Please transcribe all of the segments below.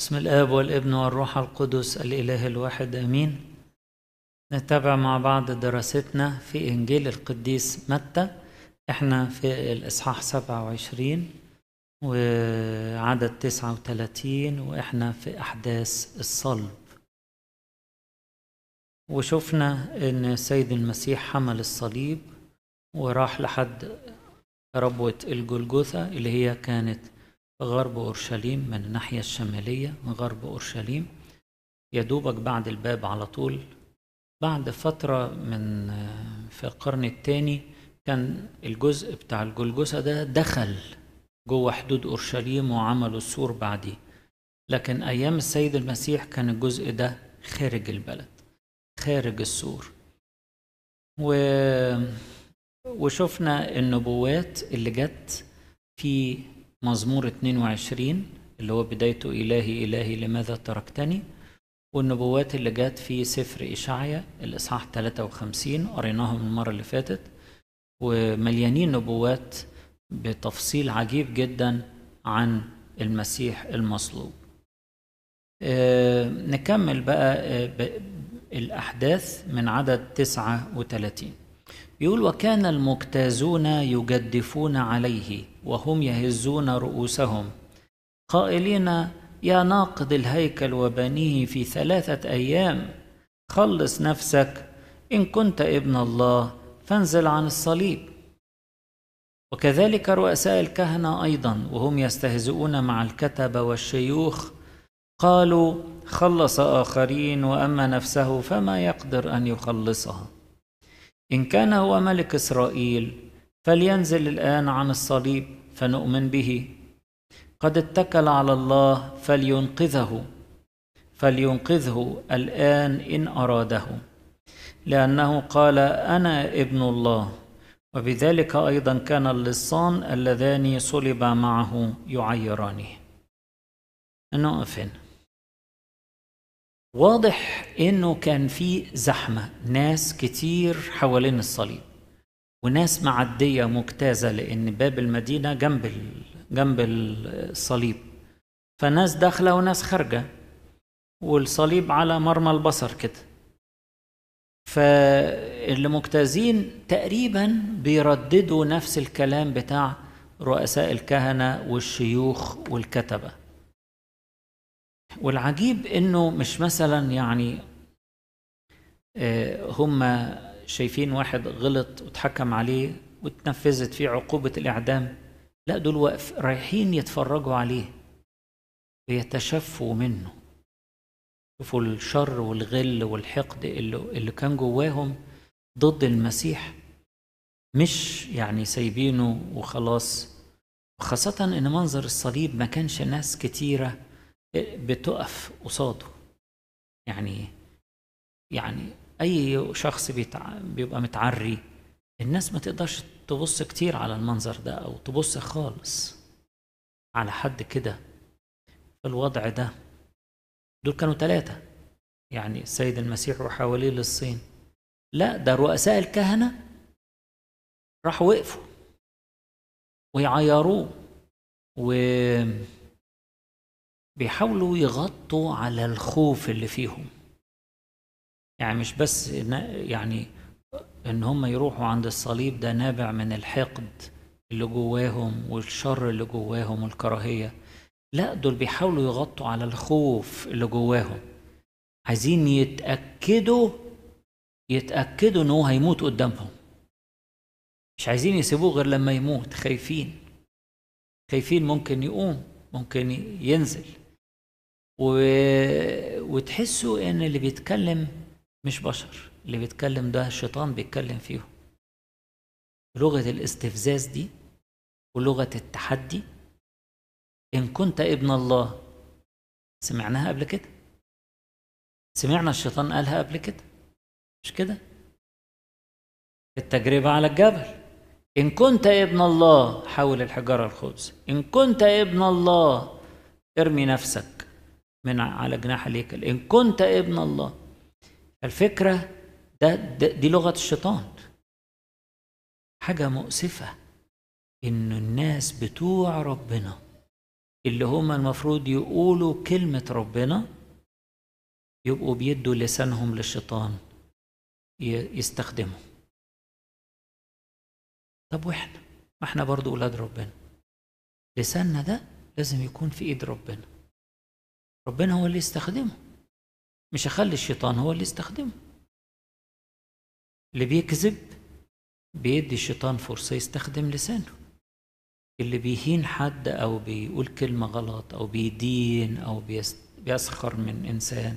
بسم الآب والابن والروح القدس الإله الواحد آمين نتابع مع بعض دراستنا في إنجيل القديس متى إحنا في الإصحاح 27 وعدد 39 وإحنا في أحداث الصلب وشفنا إن السيد المسيح حمل الصليب وراح لحد ربوة الجلجثة اللي هي كانت غرب أورشليم من الناحية الشمالية من غرب أورشليم يدوبك بعد الباب على طول بعد فترة من آه، في القرن الثاني كان الجزء بتاع الجلجسة ده دخل جوه حدود أورشليم وعملوا السور بعديه لكن أيام السيد المسيح كان الجزء ده خارج البلد خارج السور و... وشفنا النبوات اللي جت في مزمور 22 اللي هو بدايته إلهي إلهي لماذا تركتني والنبوات اللي جت في سفر إشعية الإصحاح 53 قريناهم المرة اللي فاتت ومليانين نبوات بتفصيل عجيب جدا عن المسيح المصلوب أه نكمل بقى أه الأحداث من عدد 39 بيقول وكان المجتازون يجدفون عليه وهم يهزون رؤوسهم قائلين يا ناقد الهيكل وبنيه في ثلاثة أيام خلص نفسك إن كنت ابن الله فانزل عن الصليب وكذلك رؤساء الكهنة أيضا وهم يستهزئون مع الكتبة والشيوخ قالوا خلص آخرين وأما نفسه فما يقدر أن يخلصها إن كان هو ملك إسرائيل فلينزل الآن عن الصليب فنؤمن به قد اتكل على الله فلينقذه فلينقذه الآن إن أراده لأنه قال أنا ابن الله وبذلك أيضا كان اللصان اللذان صلب معه يعيرانه نقف هنا واضح انه كان في زحمه ناس كتير حوالين الصليب وناس معديه مجتازه لان باب المدينه جنب جنب الصليب فناس داخله وناس خارجه والصليب على مرمى البصر كده فاللي مجتازين تقريبا بيرددوا نفس الكلام بتاع رؤساء الكهنه والشيوخ والكتبه والعجيب انه مش مثلا يعني آه، هم شايفين واحد غلط واتحكم عليه واتنفذت فيه عقوبة الإعدام لا دول واقف رايحين يتفرجوا عليه ويتشفوا منه شوفوا الشر والغل والحقد اللي, اللي كان جواهم ضد المسيح مش يعني سايبينه وخلاص خاصة إن منظر الصليب ما كانش ناس كتيرة بتقف قصاده يعني يعني اي شخص بيبقى متعري الناس ما تقدرش تبص كتير على المنظر ده او تبص خالص على حد كده في الوضع ده دول كانوا ثلاثة يعني السيد المسيح وحواليه للصين لا ده رؤساء الكهنة راحوا وقفوا ويعيروه و بيحاولوا يغطوا على الخوف اللي فيهم يعني مش بس يعني ان هم يروحوا عند الصليب ده نابع من الحقد اللي جواهم والشر اللي جواهم والكراهيه لا دول بيحاولوا يغطوا على الخوف اللي جواهم عايزين يتاكدوا يتاكدوا ان هو هيموت قدامهم مش عايزين يسيبوه غير لما يموت خايفين خايفين ممكن يقوم ممكن ينزل و... وتحسوا ان اللي بيتكلم مش بشر اللي بيتكلم ده الشيطان بيتكلم فيهم لغة الاستفزاز دي ولغة التحدي إن كنت ابن الله سمعناها قبل كده سمعنا الشيطان قالها قبل كده مش كده التجربة على الجبل إن كنت ابن الله حول الحجارة الخبز إن كنت ابن الله ارمي نفسك من على جناح الهيكل إن كنت ابن الله الفكرة ده, ده دي لغة الشيطان حاجة مؤسفة إن الناس بتوع ربنا اللي هما المفروض يقولوا كلمة ربنا يبقوا بيدوا لسانهم للشيطان يستخدمه طب واحنا ما احنا برضو اولاد ربنا لساننا ده لازم يكون في ايد ربنا ربنا هو اللي يستخدمه مش هخلي الشيطان هو اللي يستخدمه اللي بيكذب بيدي الشيطان فرصة يستخدم لسانه اللي بيهين حد أو بيقول كلمة غلط أو بيدين أو بيسخر من إنسان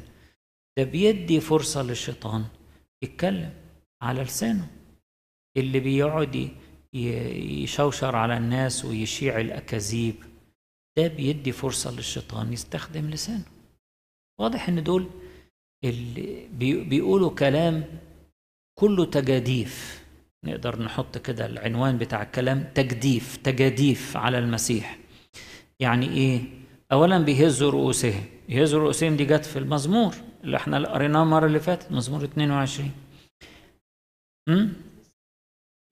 ده بيدي فرصة للشيطان يتكلم على لسانه اللي بيقعد يشوشر على الناس ويشيع الأكاذيب ده بيدي فرصة للشيطان يستخدم لسانه واضح إن دول اللي بيقولوا كلام كله تجاديف نقدر نحط كده العنوان بتاع الكلام تجديف تجاديف على المسيح يعني ايه اولا بيهزوا رؤوسهم يهزوا رؤوسهم دي جت في المزمور اللي احنا قريناه المره اللي فاتت مزمور 22 امم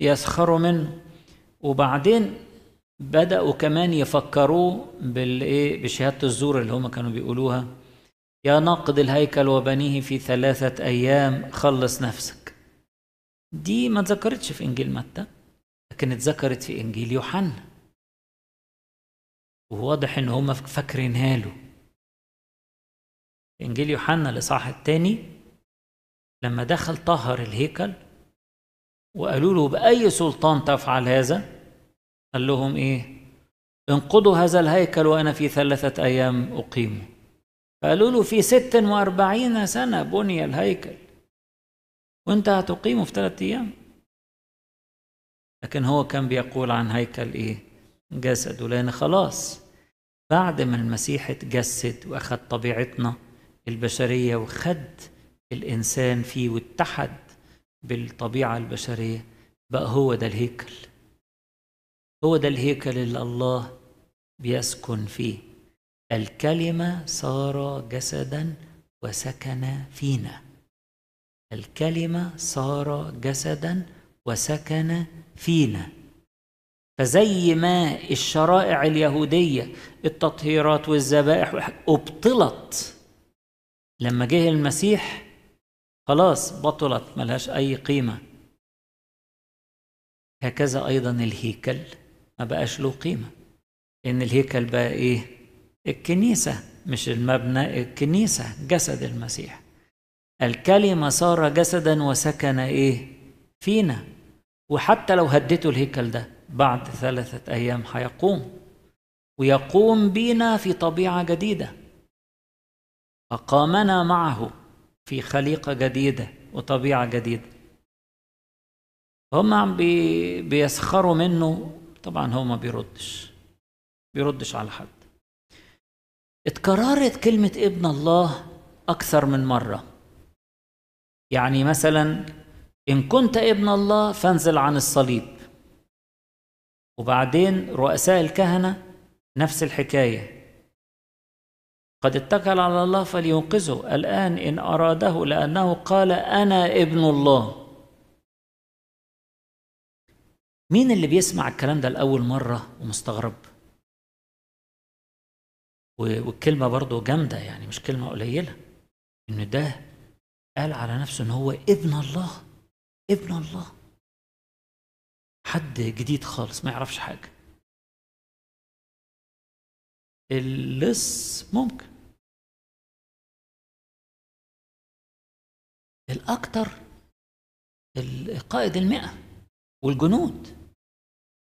يسخروا منه وبعدين بدأوا كمان يفكروا بالإيه بشهادة الزور اللي هم كانوا بيقولوها يا ناقد الهيكل وبنيه في ثلاثة أيام خلص نفسك دي ما اتذكرتش في إنجيل متى لكن اتذكرت في إنجيل يوحنا وواضح إن هما فاكرينها له في إنجيل يوحنا الإصحاح التاني لما دخل طهر الهيكل وقالوا له بأي سلطان تفعل هذا قال لهم إيه انقضوا هذا الهيكل وأنا في ثلاثة أيام أقيمه قالوا له في 46 سنة بني الهيكل وانت هتقيمه في ثلاثة أيام لكن هو كان بيقول عن هيكل إيه جسده لأن خلاص بعد ما المسيح اتجسد وأخد طبيعتنا البشرية وخد الإنسان فيه واتحد بالطبيعة البشرية بقى هو ده الهيكل هو ده الهيكل اللي الله بيسكن فيه الكلمه صار جسدا وسكن فينا الكلمه صار جسدا وسكن فينا فزي ما الشرائع اليهوديه التطهيرات والذبائح ابطلت لما جه المسيح خلاص بطلت ملهاش اي قيمه هكذا ايضا الهيكل ما بقاش له قيمه لان الهيكل بقى ايه الكنيسة مش المبنى الكنيسة جسد المسيح الكلمة صار جسدا وسكن إيه فينا وحتى لو هدته الهيكل ده بعد ثلاثة أيام هيقوم ويقوم بينا في طبيعة جديدة أقامنا معه في خليقة جديدة وطبيعة جديدة هم عم بيسخروا منه طبعا هو ما بيردش بيردش على حد اتكررت كلمة ابن الله أكثر من مرة يعني مثلا إن كنت ابن الله فانزل عن الصليب وبعدين رؤساء الكهنة نفس الحكاية قد اتكل على الله فلينقذه الآن إن أراده لأنه قال أنا ابن الله مين اللي بيسمع الكلام ده لأول مرة ومستغرب؟ والكلمة برضه جامدة يعني مش كلمة قليلة إن ده قال على نفسه إن هو ابن الله ابن الله حد جديد خالص ما يعرفش حاجة اللص ممكن الاكثر قائد المئة والجنود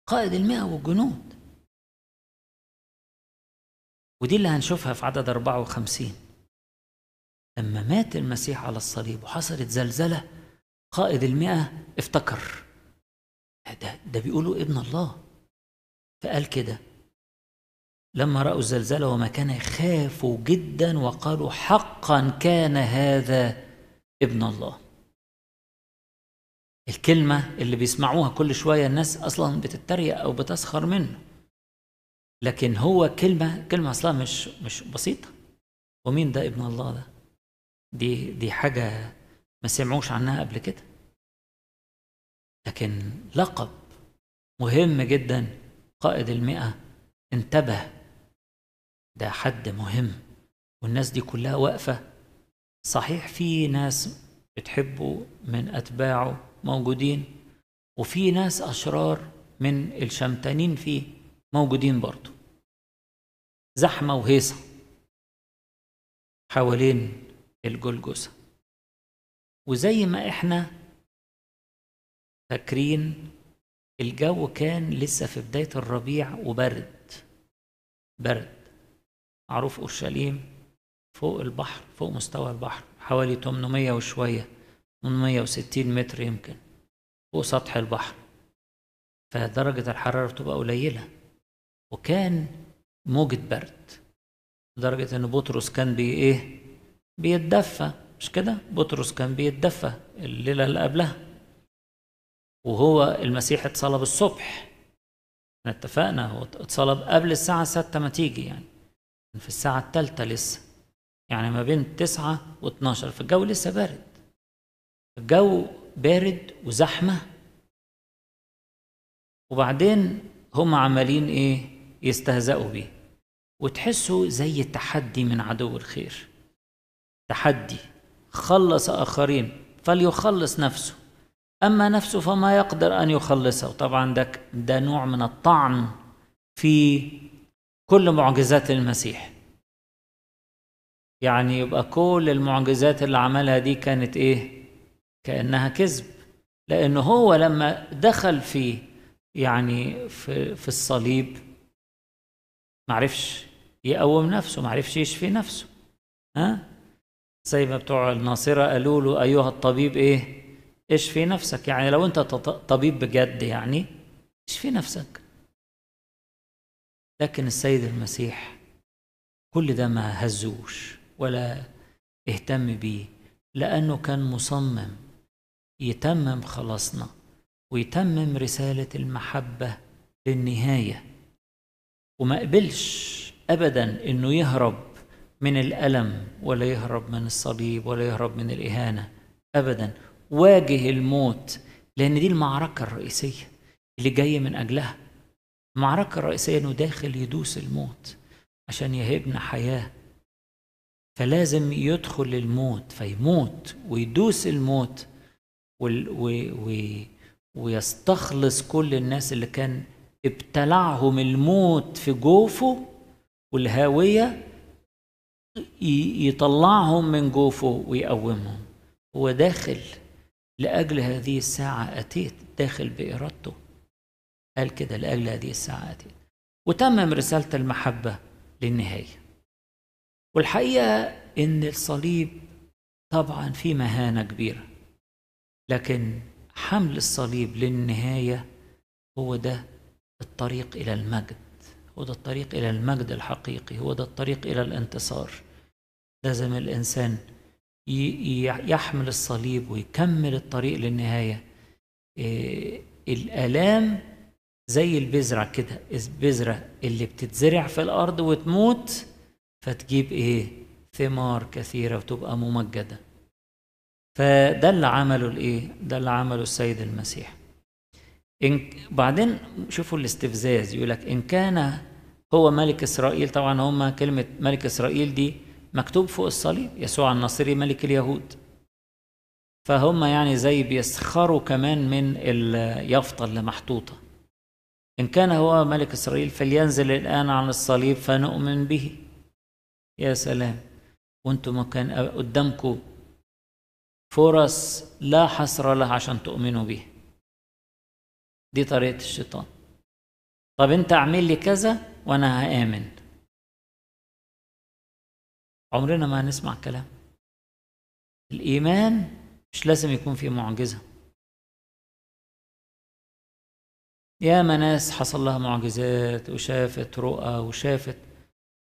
قائد المئة والجنود ودي اللي هنشوفها في عدد 54 لما مات المسيح على الصليب وحصلت زلزلة قائد المئة افتكر ده, ده بيقولوا ابن الله فقال كده لما رأوا الزلزلة وما كان خافوا جدا وقالوا حقا كان هذا ابن الله الكلمة اللي بيسمعوها كل شوية الناس أصلا بتتريق أو بتسخر منه لكن هو كلمة كلمة أصلها مش مش بسيطة ومين ده ابن الله ده دي دي حاجة ما سمعوش عنها قبل كده لكن لقب مهم جدا قائد المئة انتبه ده حد مهم والناس دي كلها واقفة صحيح في ناس بتحبه من أتباعه موجودين وفي ناس أشرار من الشمتانين فيه موجودين برضه زحمة وهيصة حوالين الجلجثة وزي ما احنا فاكرين الجو كان لسه في بداية الربيع وبرد برد معروف أورشليم فوق البحر فوق مستوى البحر حوالي 800 وشوية 860 متر يمكن فوق سطح البحر فدرجة الحرارة بتبقى قليلة وكان موجة برد لدرجة إن بطرس كان بي إيه بيتدفى مش كده بطرس كان بيتدفى الليلة اللي قبلها وهو المسيح اتصلب الصبح احنا اتفقنا هو اتصلب قبل الساعة ستة ما تيجي يعني في الساعة الثالثة لسه يعني ما بين تسعة واتناشر فالجو لسه بارد الجو بارد وزحمة وبعدين هم عمالين ايه يستهزئوا بيه وتحسه زي التحدي من عدو الخير تحدي خلص آخرين فليخلص نفسه أما نفسه فما يقدر أن يخلصه طبعا ده, ده نوع من الطعن في كل معجزات المسيح يعني يبقى كل المعجزات اللي عملها دي كانت إيه كأنها كذب لأنه هو لما دخل في يعني في, في الصليب معرفش يقوم نفسه ما عرفش يشفي نفسه ها زي ما بتوع الناصرة قالوا له أيها الطبيب إيه اشفي نفسك يعني لو أنت طبيب بجد يعني اشفي نفسك لكن السيد المسيح كل ده ما هزوش ولا اهتم بيه لأنه كان مصمم يتمم خلاصنا ويتمم رسالة المحبة للنهاية وما قبلش ابدا انه يهرب من الالم ولا يهرب من الصليب ولا يهرب من الاهانه ابدا واجه الموت لان دي المعركه الرئيسيه اللي جاي من اجلها المعركه الرئيسيه انه داخل يدوس الموت عشان يهبنا حياه فلازم يدخل الموت فيموت ويدوس الموت و و ويستخلص كل الناس اللي كان ابتلعهم الموت في جوفه والهاوية يطلعهم من جوفه ويقومهم هو داخل لأجل هذه الساعة أتيت داخل بإرادته قال كده لأجل هذه الساعة أتيت وتمم رسالة المحبة للنهاية والحقيقة إن الصليب طبعا في مهانة كبيرة لكن حمل الصليب للنهاية هو ده الطريق إلى المجد هو ده الطريق إلى المجد الحقيقي هو ده الطريق إلى الانتصار لازم الإنسان يحمل الصليب ويكمل الطريق للنهاية إيه، الآلام زي البذرة كده البذرة اللي بتتزرع في الأرض وتموت فتجيب إيه ثمار كثيرة وتبقى ممجدة فده اللي عمله الإيه ده اللي عمله السيد المسيح إن بعدين شوفوا الاستفزاز يقول لك إن كان هو ملك إسرائيل طبعا هم كلمة ملك إسرائيل دي مكتوب فوق الصليب يسوع الناصري ملك اليهود فهم يعني زي بيسخروا كمان من اليافطة اللي محطوطة إن كان هو ملك إسرائيل فلينزل الآن عن الصليب فنؤمن به يا سلام وانتم كان قدامكم فرص لا حصر لها عشان تؤمنوا به دي طريقة الشيطان طب انت اعمل لي كذا وانا هآمن عمرنا ما هنسمع كلام الإيمان مش لازم يكون فيه معجزة يا ما ناس حصل لها معجزات وشافت رؤى وشافت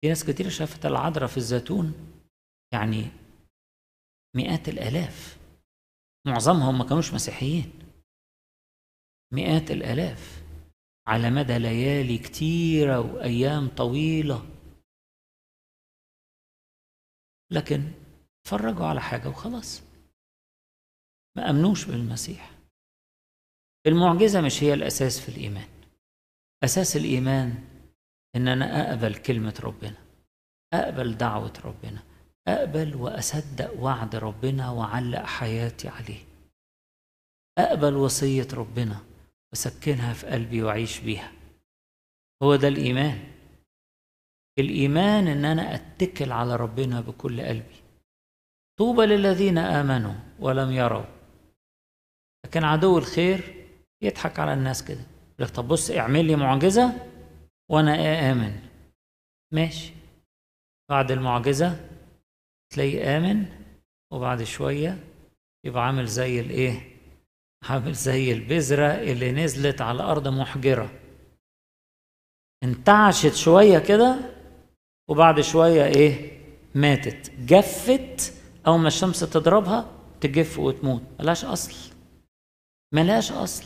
في ناس كتير شافت العذراء في الزيتون يعني مئات الآلاف معظمهم ما كانوش مسيحيين مئات الآلاف على مدى ليالي كتيرة وأيام طويلة لكن اتفرجوا على حاجة وخلاص ما أمنوش بالمسيح المعجزة مش هي الأساس في الإيمان أساس الإيمان إن أنا أقبل كلمة ربنا أقبل دعوة ربنا أقبل وأصدق وعد ربنا وعلق حياتي عليه أقبل وصية ربنا وسكنها في قلبي وأعيش بيها هو ده الإيمان الإيمان إن أنا أتكل على ربنا بكل قلبي طوبى للذين آمنوا ولم يروا لكن عدو الخير يضحك على الناس كده يقول لك طب بص اعمل لي معجزة وأنا آمن ماشي بعد المعجزة تلاقي آمن وبعد شوية يبقى عامل زي الإيه عامل زي البذرة اللي نزلت على أرض محجرة انتعشت شوية كده وبعد شوية إيه ماتت جفت أو ما الشمس تضربها تجف وتموت ملهاش أصل ملهاش أصل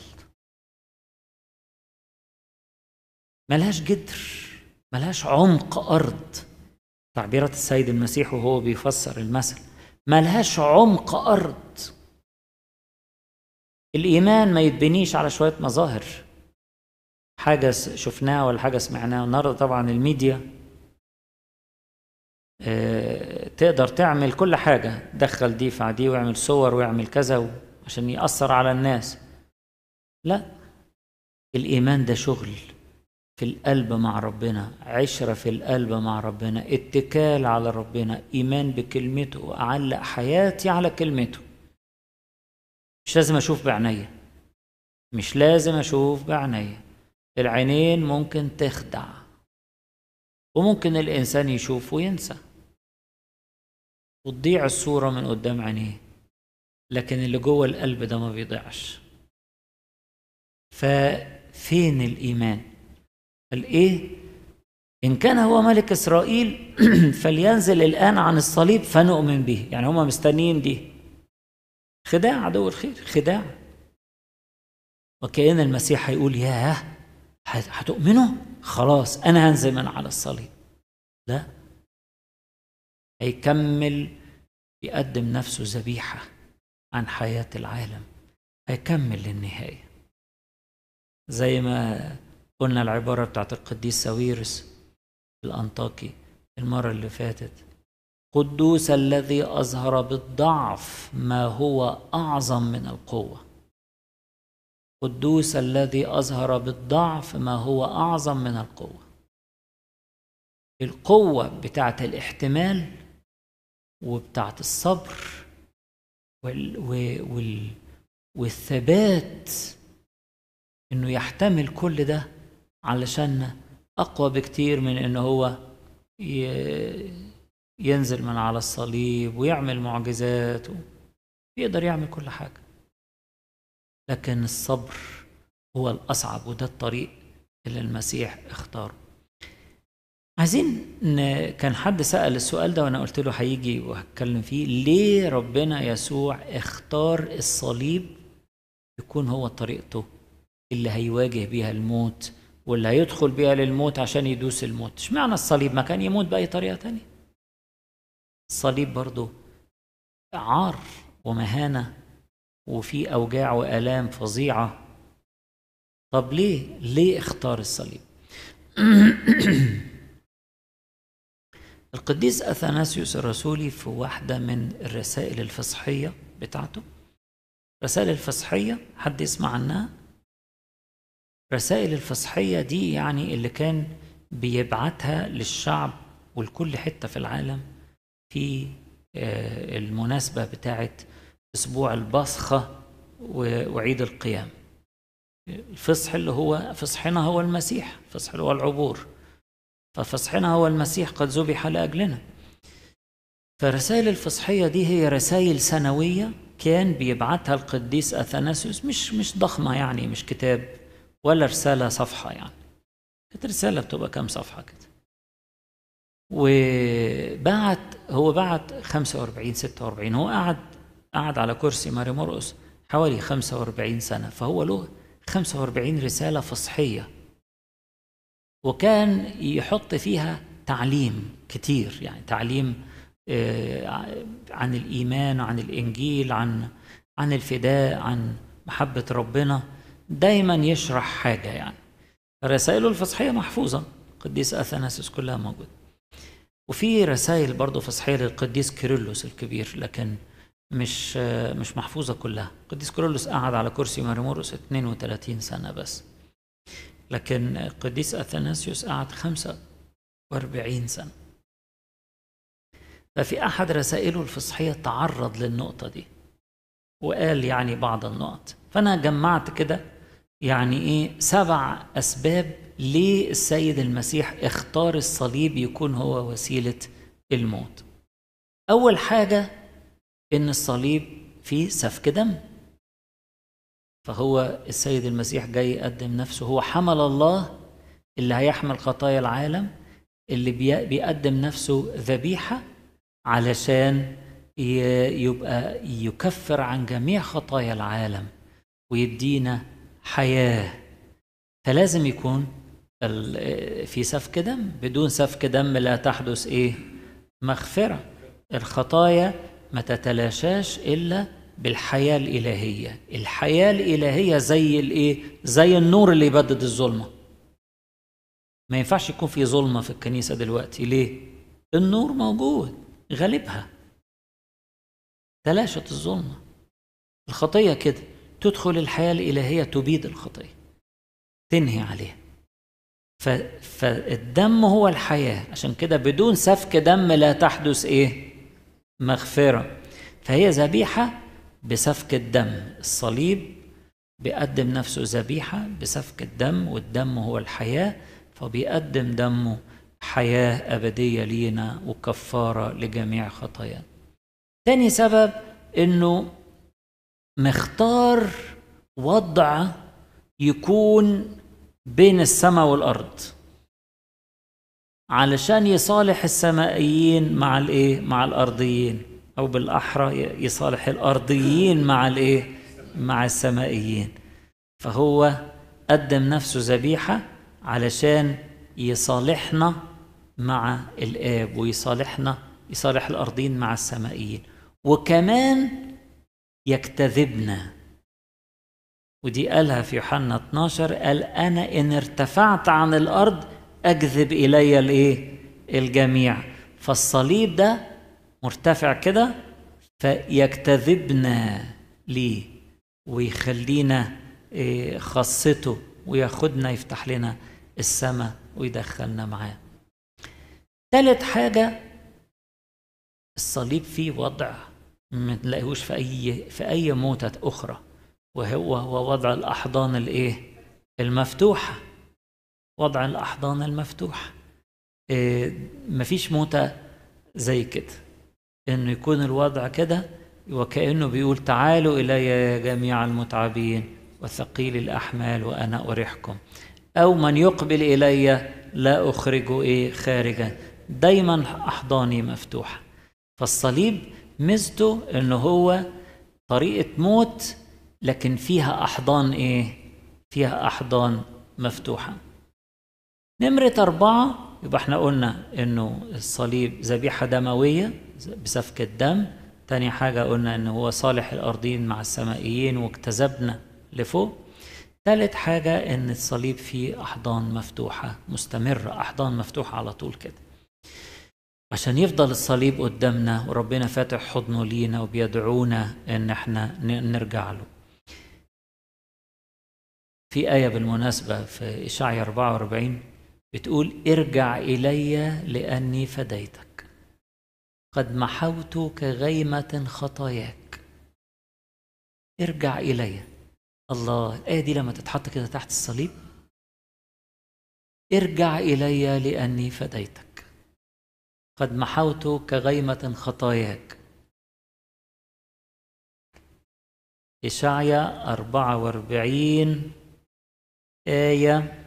ملهاش جدر ملهاش عمق أرض تعبيرات السيد المسيح وهو بيفسر المثل ملهاش عمق أرض الإيمان ما يتبنيش على شوية مظاهر حاجة شفناها ولا حاجة سمعناها النهاردة طبعا الميديا آه، تقدر تعمل كل حاجة دخل دي فع دي واعمل صور واعمل كذا عشان يأثر على الناس لا الإيمان ده شغل في القلب مع ربنا عشرة في القلب مع ربنا اتكال على ربنا إيمان بكلمته أعلق حياتي على كلمته مش لازم اشوف بعينيا مش لازم اشوف بعينيا العينين ممكن تخدع وممكن الانسان يشوف وينسى وتضيع الصوره من قدام عينيه لكن اللي جوه القلب ده ما بيضيعش ففين الايمان الايه إن كان هو ملك إسرائيل فلينزل الآن عن الصليب فنؤمن به يعني هم مستنيين دي خداع عدو الخير خداع وكأن المسيح هيقول ياه هتؤمنوا خلاص أنا هنزل من على الصليب لا هيكمل يقدم نفسه ذبيحة عن حياة العالم هيكمل للنهاية زي ما قلنا العبارة بتاعت القديس ساويرس الأنطاكي المرة اللي فاتت قدوس الذي أظهر بالضعف ما هو أعظم من القوة قدوس الذي أظهر بالضعف ما هو أعظم من القوة القوة بتاعة الاحتمال وبتاعة الصبر وال وال والثبات انه يحتمل كل ده علشان اقوى بكتير من ان هو ينزل من على الصليب ويعمل معجزات يقدر يعمل كل حاجة لكن الصبر هو الأصعب وده الطريق اللي المسيح اختاره عايزين كان حد سأل السؤال ده وأنا قلت له هيجي وهتكلم فيه ليه ربنا يسوع اختار الصليب يكون هو طريقته اللي هيواجه بيها الموت واللي هيدخل بيها للموت عشان يدوس الموت اشمعنى الصليب ما كان يموت بأي طريقة تانية الصليب برضه عار ومهانة وفي أوجاع وآلام فظيعة طب ليه؟ ليه اختار الصليب؟ القديس أثناسيوس الرسولي في واحدة من الرسائل الفصحية بتاعته رسائل الفصحية حد يسمع عنها؟ رسائل الفصحية دي يعني اللي كان بيبعتها للشعب ولكل حتة في العالم في آه، المناسبة بتاعة أسبوع البصخة وعيد القيام الفصح اللي هو فصحنا هو المسيح فصح اللي هو العبور ففصحنا هو المسيح قد ذبح لأجلنا فرسائل الفصحية دي هي رسائل سنوية كان بيبعتها القديس أثناسيوس مش مش ضخمة يعني مش كتاب ولا رسالة صفحة يعني كانت رسالة بتبقى كام صفحة كده وبعت هو بعت 45 46 هو قعد قعد على كرسي ماري مرقس حوالي 45 سنة فهو له 45 رسالة فصحية وكان يحط فيها تعليم كتير يعني تعليم آه، عن الإيمان عن الإنجيل عن عن الفداء عن محبة ربنا دايما يشرح حاجة يعني رسائله الفصحية محفوظة قديس أثناسيوس كلها موجودة وفي رسائل برضه فصحية للقديس كيرلس الكبير لكن مش مش محفوظة كلها القديس كيرلس قعد على كرسي مارموروس 32 سنة بس لكن القديس أثناسيوس قعد 45 سنة ففي أحد رسائله الفصحية تعرض للنقطة دي وقال يعني بعض النقط فأنا جمعت كده يعني إيه سبع أسباب ليه السيد المسيح اختار الصليب يكون هو وسيلة الموت أول حاجة إن الصليب فيه سفك دم فهو السيد المسيح جاي يقدم نفسه هو حمل الله اللي هيحمل خطايا العالم اللي بيقدم نفسه ذبيحة علشان يبقى يكفر عن جميع خطايا العالم ويدينا حياة فلازم يكون في سفك دم بدون سفك دم لا تحدث ايه مغفره الخطايا ما تتلاشاش الا بالحياه الالهيه الحياه الالهيه زي الايه زي النور اللي يبدد الظلمه ما ينفعش يكون في ظلمه في الكنيسه دلوقتي ليه النور موجود غالبها تلاشت الظلمه الخطيه كده تدخل الحياه الالهيه تبيد الخطيه تنهي عليها فالدم هو الحياة عشان كده بدون سفك دم لا تحدث إيه مغفرة فهي ذبيحة بسفك الدم الصليب بيقدم نفسه ذبيحة بسفك الدم والدم هو الحياة فبيقدم دمه حياة أبدية لينا وكفارة لجميع خطايانا تاني سبب انه مختار وضع يكون بين السماء والأرض علشان يصالح السمائيين مع الايه مع الارضيين او بالاحرى يصالح الارضيين مع الايه مع السمائيين فهو قدم نفسه ذبيحه علشان يصالحنا مع الاب ويصالحنا يصالح الارضيين مع السمائيين وكمان يجتذبنا ودي قالها في يوحنا 12 قال أنا إن ارتفعت عن الأرض أجذب إلي الإيه؟ الجميع فالصليب ده مرتفع كده فيجتذبنا ليه ويخلينا إيه، خاصته وياخدنا يفتح لنا السماء ويدخلنا معاه ثالث حاجة الصليب فيه وضع ما تلاقيهوش في أي في أي موتة أخرى وهو ووضع وضع الأحضان الإيه؟ المفتوحة وضع الأحضان المفتوحة إيه مفيش موتة زي كده إنه يكون الوضع كده وكأنه بيقول تعالوا إلي يا جميع المتعبين وثقيل الأحمال وأنا أريحكم أو من يقبل إلي لا أخرجه إيه خارجا دايما أحضاني مفتوحة فالصليب ميزته إن هو طريقة موت لكن فيها أحضان إيه؟ فيها أحضان مفتوحة نمرة أربعة يبقى احنا قلنا إنه الصليب ذبيحة دموية بسفك الدم تاني حاجة قلنا إنه هو صالح الأرضين مع السمائيين واجتذبنا لفوق تالت حاجة إن الصليب فيه أحضان مفتوحة مستمرة أحضان مفتوحة على طول كده عشان يفضل الصليب قدامنا وربنا فاتح حضنه لينا وبيدعونا إن احنا نرجع له في آية بالمناسبة في إشعيا 44 بتقول ارجع إلي لأني فديتك قد محوت كغيمة خطاياك ارجع إلي الله الآية دي لما تتحط كده تحت الصليب ارجع إلي لأني فديتك قد محوت كغيمة خطاياك إشعيا 44 آية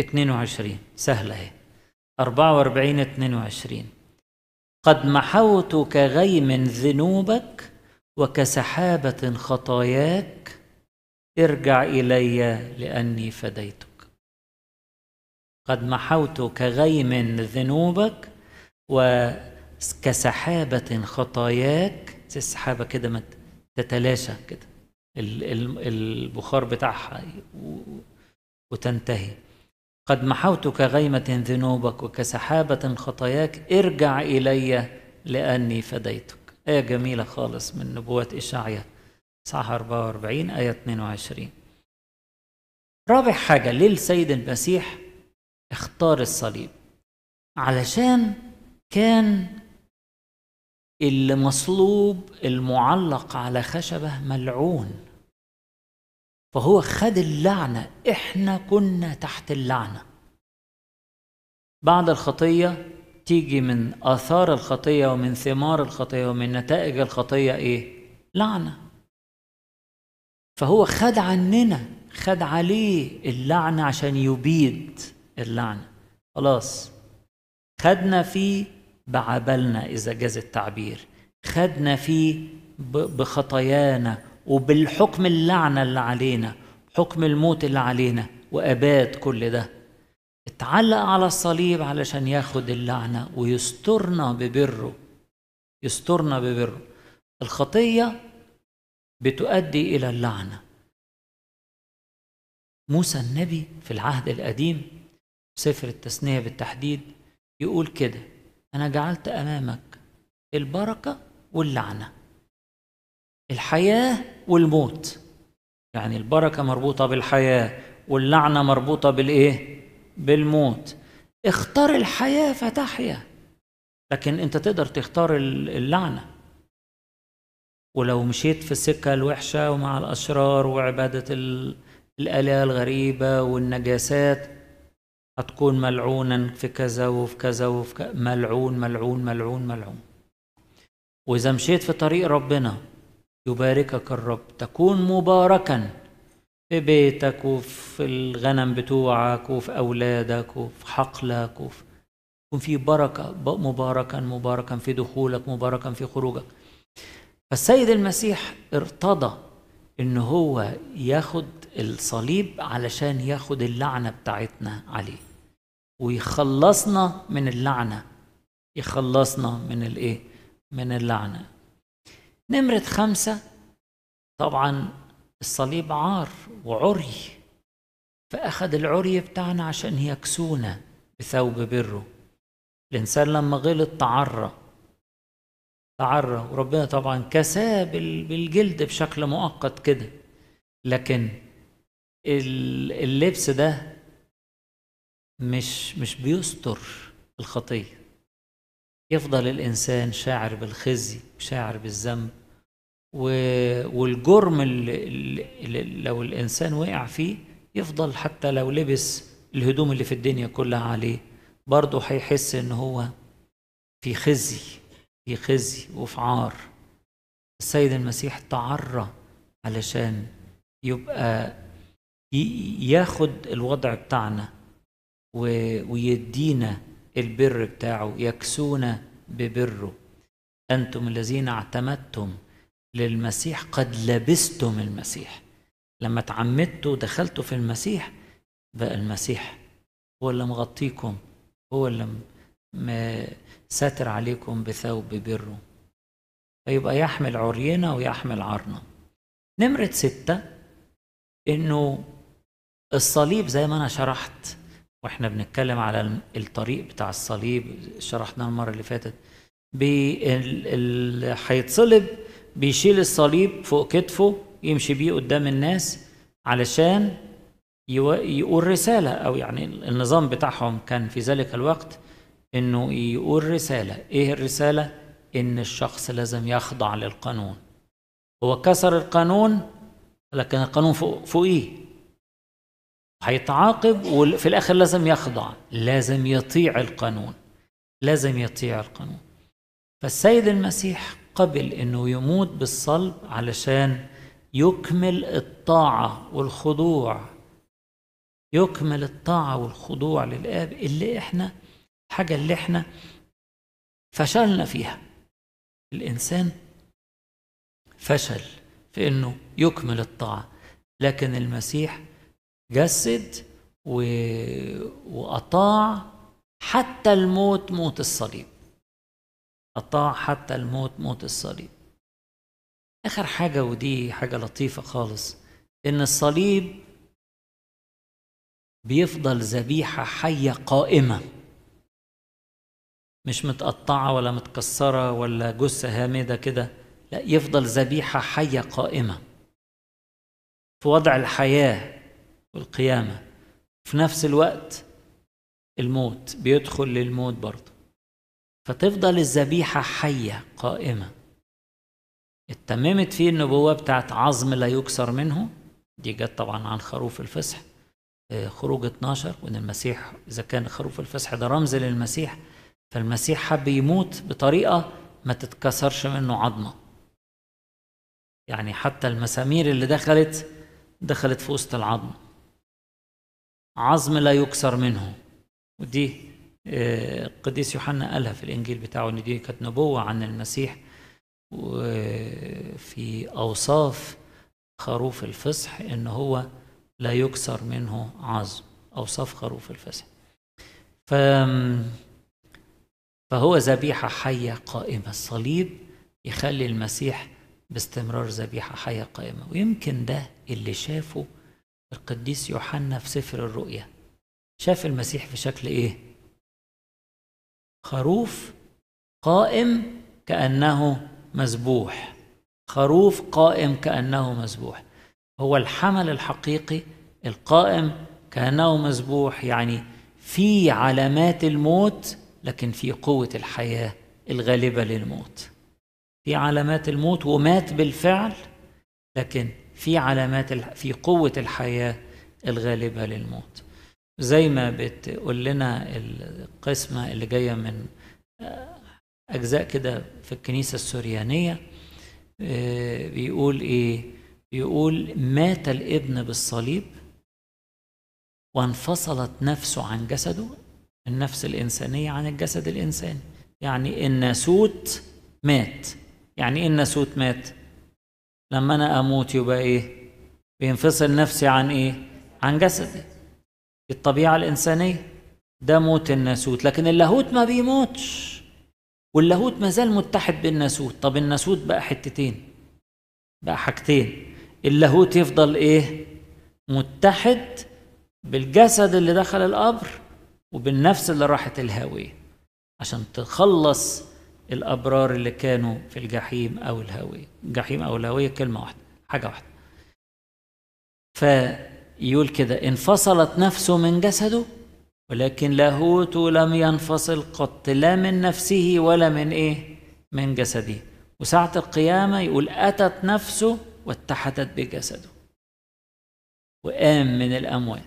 اثنين وعشرين سهلة هي أربعة وأربعين اثنين وعشرين قد محوت كغيم ذنوبك وكسحابة خطاياك ارجع إلي لأني فديتك قد محوت كغيم ذنوبك و كسحابة خطاياك زي السحابة كده ما تتلاشى كده البخار بتاعها وتنتهي قد محوت كغيمة ذنوبك وكسحابة خطاياك ارجع إلي لأني فديتك آية جميلة خالص من نبوة إشعية صح 44 آية 22 رابع حاجة ليه السيد المسيح اختار الصليب علشان كان المصلوب المعلق على خشبة ملعون فهو خد اللعنة احنا كنا تحت اللعنة بعد الخطية تيجي من آثار الخطية ومن ثمار الخطية ومن نتائج الخطية ايه؟ لعنة فهو خد عننا خد عليه اللعنة عشان يبيد اللعنة خلاص خدنا فيه بعبلنا إذا جاز التعبير خدنا فيه بخطايانا وبالحكم اللعنة اللي علينا حكم الموت اللي علينا وأباد كل ده اتعلق على الصليب علشان ياخد اللعنة ويسترنا ببره يسترنا ببره الخطية بتؤدي إلى اللعنة موسى النبي في العهد القديم سفر التثنية بالتحديد يقول كده أنا جعلت أمامك البركة واللعنة الحياة والموت يعني البركة مربوطة بالحياة واللعنة مربوطة بالإيه؟ بالموت اختار الحياة فتحيا لكن أنت تقدر تختار اللعنة ولو مشيت في السكة الوحشة ومع الأشرار وعبادة الآلهة الغريبة والنجاسات هتكون ملعونا في كذا وفي كذا وفي كذا ملعون ملعون ملعون ملعون وإذا مشيت في طريق ربنا يباركك الرب تكون مباركا في بيتك وفي الغنم بتوعك وفي أولادك وفي حقلك وفي يكون في بركة مباركا مباركا في دخولك مباركا في خروجك فالسيد المسيح ارتضى ان هو ياخد الصليب علشان ياخد اللعنة بتاعتنا عليه ويخلصنا من اللعنة يخلصنا من الايه من اللعنة نمرة خمسة طبعا الصليب عار وعري فأخذ العري بتاعنا عشان يكسونا بثوب بره الإنسان لما غلط تعرى تعرى وربنا طبعا كساه بالجلد بشكل مؤقت كده لكن اللبس ده مش مش بيستر الخطية يفضل الإنسان شاعر بالخزي شاعر بالذنب والجرم اللي لو الإنسان وقع فيه يفضل حتى لو لبس الهدوم اللي في الدنيا كلها عليه برضه هيحس إن هو في خزي في خزي وفي عار السيد المسيح تعرى علشان يبقى ياخد الوضع بتاعنا ويدينا البر بتاعه يكسونا ببره أنتم الذين اعتمدتم للمسيح قد لبستم المسيح لما اتعمدتوا دخلتوا في المسيح بقى المسيح هو اللي مغطيكم هو اللي ساتر عليكم بثوب بره فيبقى يحمل عرينا ويحمل عرنا نمرة ستة إنه الصليب زي ما أنا شرحت واحنا بنتكلم على الطريق بتاع الصليب شرحناه المره اللي فاتت هيتصلب بيشيل الصليب فوق كتفه يمشي بيه قدام الناس علشان يقول رساله او يعني النظام بتاعهم كان في ذلك الوقت انه يقول رساله ايه الرساله ان الشخص لازم يخضع للقانون هو كسر القانون لكن القانون فوق فوقيه هيتعاقب وفي الاخر لازم يخضع لازم يطيع القانون لازم يطيع القانون فالسيد المسيح قبل انه يموت بالصلب علشان يكمل الطاعه والخضوع يكمل الطاعه والخضوع للاب اللي احنا حاجه اللي احنا فشلنا فيها الانسان فشل في انه يكمل الطاعه لكن المسيح جسد و... وأطاع حتى الموت موت الصليب أطاع حتى الموت موت الصليب آخر حاجة ودي حاجة لطيفة خالص إن الصليب بيفضل ذبيحة حية قائمة مش متقطعة ولا متكسرة ولا جثة هامدة كده لا يفضل ذبيحة حية قائمة في وضع الحياة والقيامة في نفس الوقت الموت بيدخل للموت برضه فتفضل الذبيحة حية قائمة اتممت فيه النبوة بتاعت عظم لا يكسر منه دي جت طبعا عن خروف الفصح آه، خروج 12 وان المسيح اذا كان خروف الفصح ده رمز للمسيح فالمسيح حب يموت بطريقه ما تتكسرش منه عظمه يعني حتى المسامير اللي دخلت دخلت في وسط العظمه عظم لا يكسر منه ودي القديس آه، يوحنا قالها في الانجيل بتاعه ان دي كانت نبوه عن المسيح وفي اوصاف خروف الفصح ان هو لا يكسر منه عظم اوصاف خروف الفصح ف فهو ذبيحه حيه قائمه الصليب يخلي المسيح باستمرار ذبيحه حيه قائمه ويمكن ده اللي شافه القديس يوحنا في سفر الرؤيا شاف المسيح في شكل ايه خروف قائم كانه مذبوح خروف قائم كانه مذبوح هو الحمل الحقيقي القائم كانه مذبوح يعني في علامات الموت لكن في قوه الحياه الغالبه للموت في علامات الموت ومات بالفعل لكن في علامات في قوة الحياة الغالبة للموت زي ما بتقول لنا القسمة اللي جاية من آه، أجزاء كده في الكنيسة السوريانية آه، بيقول إيه بيقول مات الابن بالصليب وانفصلت نفسه عن جسده النفس الإنسانية عن الجسد الإنساني يعني الناسوت مات يعني إيه الناسوت مات؟ لما انا اموت يبقى ايه بينفصل نفسي عن ايه عن جسدي الطبيعه الانسانيه ده موت الناسوت لكن اللاهوت ما بيموتش واللاهوت ما زال متحد بالناسوت طب الناسوت بقى حتتين بقى حاجتين اللاهوت يفضل ايه متحد بالجسد اللي دخل القبر وبالنفس اللي راحت الهاويه عشان تخلص الأبرار اللي كانوا في الجحيم أو الهاوية الجحيم أو الهوية كلمة واحدة حاجة واحدة فيقول كده انفصلت نفسه من جسده ولكن لاهوت لم ينفصل قط لا من نفسه ولا من إيه من جسده وساعة القيامة يقول أتت نفسه واتحدت بجسده وقام من الأموات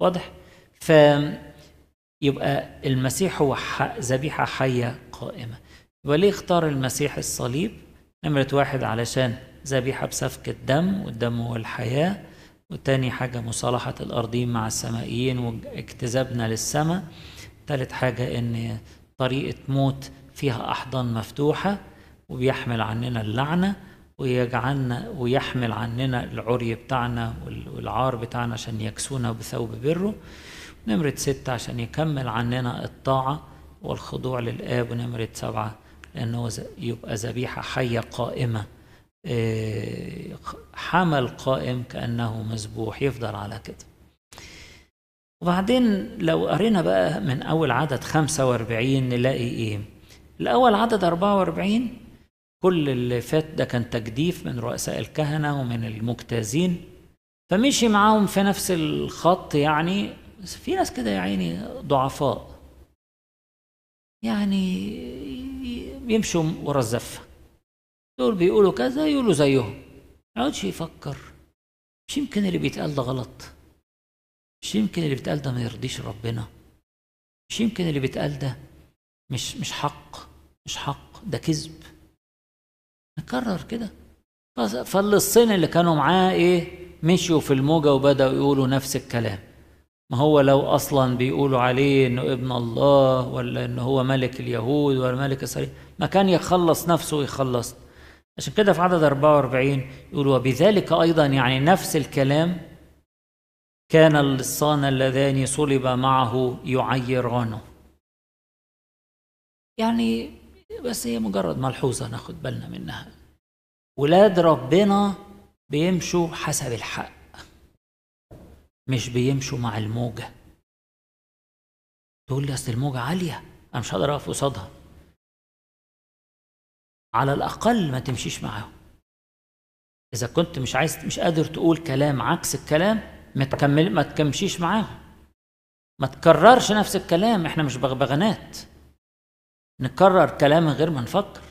واضح؟ فيبقى المسيح هو ذبيحة حية القائمة وليه اختار المسيح الصليب نمرة واحد علشان ذبيحة بسفك الدم والدم هو الحياة وتاني حاجة مصالحة الأرضين مع السمائيين واجتذابنا للسماء تالت حاجة إن طريقة موت فيها أحضان مفتوحة وبيحمل عننا اللعنة ويجعلنا ويحمل عننا العري بتاعنا والعار بتاعنا عشان يكسونا بثوب بره نمرة ستة عشان يكمل عننا الطاعة والخضوع للآب نمرة سبعة لأنه يبقى ذبيحة حية قائمة آه، حمل قائم كأنه مذبوح يفضل على كده وبعدين لو قرينا بقى من أول عدد 45 نلاقي إيه الأول عدد 44 كل اللي فات ده كان تجديف من رؤساء الكهنة ومن المجتازين فمشي معاهم في نفس الخط يعني في ناس كده يا عيني ضعفاء يعني يمشوا ورا الزفة دول بيقولوا كذا يقولوا زيهم ما يقعدش يفكر مش يمكن اللي بيتقال ده غلط مش يمكن اللي بيتقال ده ما يرضيش ربنا مش يمكن اللي بيتقال ده مش مش حق مش حق ده كذب نكرر كده فالصين اللي كانوا معاه ايه مشوا في الموجة وبدأوا يقولوا نفس الكلام ما هو لو أصلا بيقولوا عليه إنه ابن الله ولا إنه هو ملك اليهود ولا ملك إسرائيل ما كان يخلص نفسه ويخلص عشان كده في عدد 44 يقول وبذلك أيضا يعني نفس الكلام كان اللصان اللذان صلب معه يعيرانه يعني بس هي مجرد ملحوظة ناخد بالنا منها ولاد ربنا بيمشوا حسب الحق مش بيمشوا مع الموجة تقول لي أصل الموجة عالية أنا مش هقدر أقف قصادها على الأقل ما تمشيش معاهم إذا كنت مش عايز مش قادر تقول كلام عكس الكلام ما تكمل ما تمشيش معاهم ما تكررش نفس الكلام احنا مش بغبغانات نكرر كلام غير ما نفكر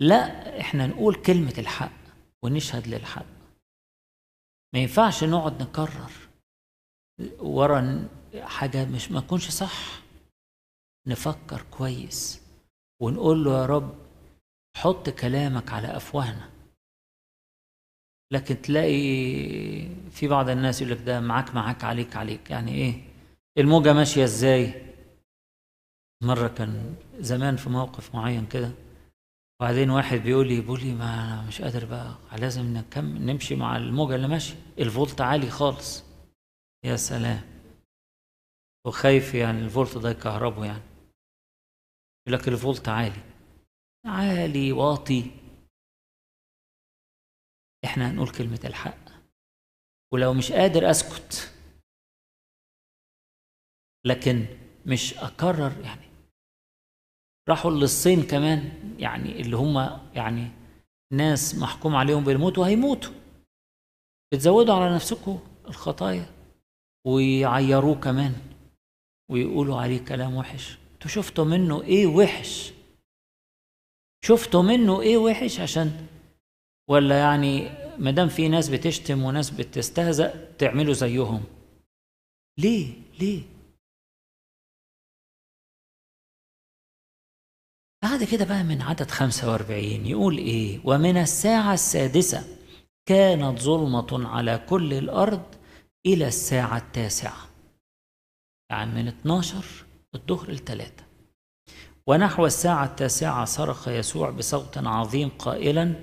لا احنا نقول كلمة الحق ونشهد للحق ما ينفعش نقعد نكرر ورا حاجه مش ما تكونش صح نفكر كويس ونقول له يا رب حط كلامك على افواهنا لكن تلاقي في بعض الناس يقول لك ده معاك معاك عليك عليك يعني ايه الموجه ماشيه ازاي مره كان زمان في موقف معين كده وبعدين واحد بيقول لي بيقول لي ما انا مش قادر بقى لازم نكمل نمشي مع الموجه اللي ماشيه الفولت عالي خالص يا سلام وخايف يعني الفولت ده يكهربه يعني يقول لك الفولت عالي عالي واطي احنا هنقول كلمه الحق ولو مش قادر اسكت لكن مش اكرر يعني راحوا للصين كمان يعني اللي هم يعني ناس محكوم عليهم بالموت وهيموتوا بتزودوا على نفسكم الخطايا ويعيروه كمان ويقولوا عليه كلام وحش انتوا شفتوا منه ايه وحش شفتوا منه ايه وحش عشان ولا يعني ما دام في ناس بتشتم وناس بتستهزأ تعملوا زيهم ليه ليه بعد كده بقى من عدد 45 يقول إيه ومن الساعة السادسة كانت ظلمة على كل الأرض إلى الساعة التاسعة يعني من 12 الظهر لثلاثة ونحو الساعة التاسعة صرخ يسوع بصوت عظيم قائلا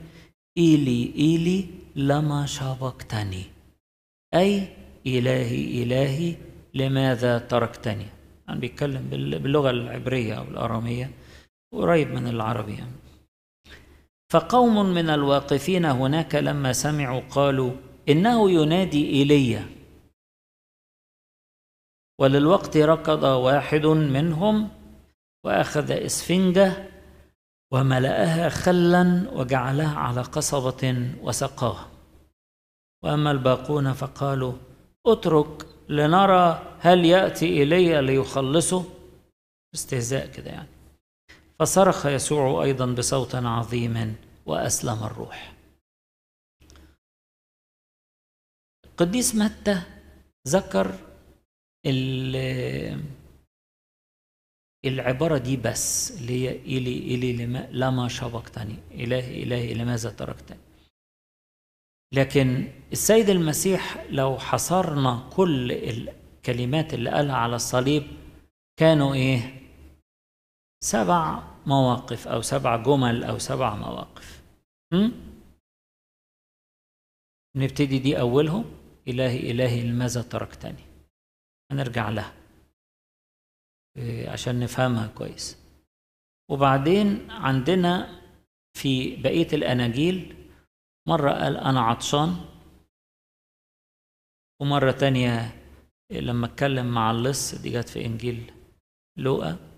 إيلي إيلي لما شابكتني أي إلهي إلهي لماذا تركتني يعني بيتكلم باللغة العبرية أو الأرامية قريب من العربي يعني. فقوم من الواقفين هناك لما سمعوا قالوا إنه ينادي إيليا وللوقت ركض واحد منهم وأخذ إسفنجة وملأها خلا وجعلها على قصبة وسقاها وأما الباقون فقالوا اترك لنرى هل يأتي إلي ليخلصه استهزاء كده يعني فصرخ يسوع ايضا بصوت عظيم واسلم الروح القديس متى ذكر العبارة دي بس اللي هي إلي إلي لما لما شبقتني إلهي إلهي لماذا تركتني لكن السيد المسيح لو حصرنا كل الكلمات اللي قالها على الصليب كانوا إيه سبع مواقف أو سبع جمل أو سبع مواقف م? نبتدي دي أولهم إلهي إلهي لماذا تركتني هنرجع لها آه، عشان نفهمها كويس وبعدين عندنا في بقية الأناجيل مرة قال أنا عطشان ومرة تانية لما اتكلم مع اللص دي جت في إنجيل لوقا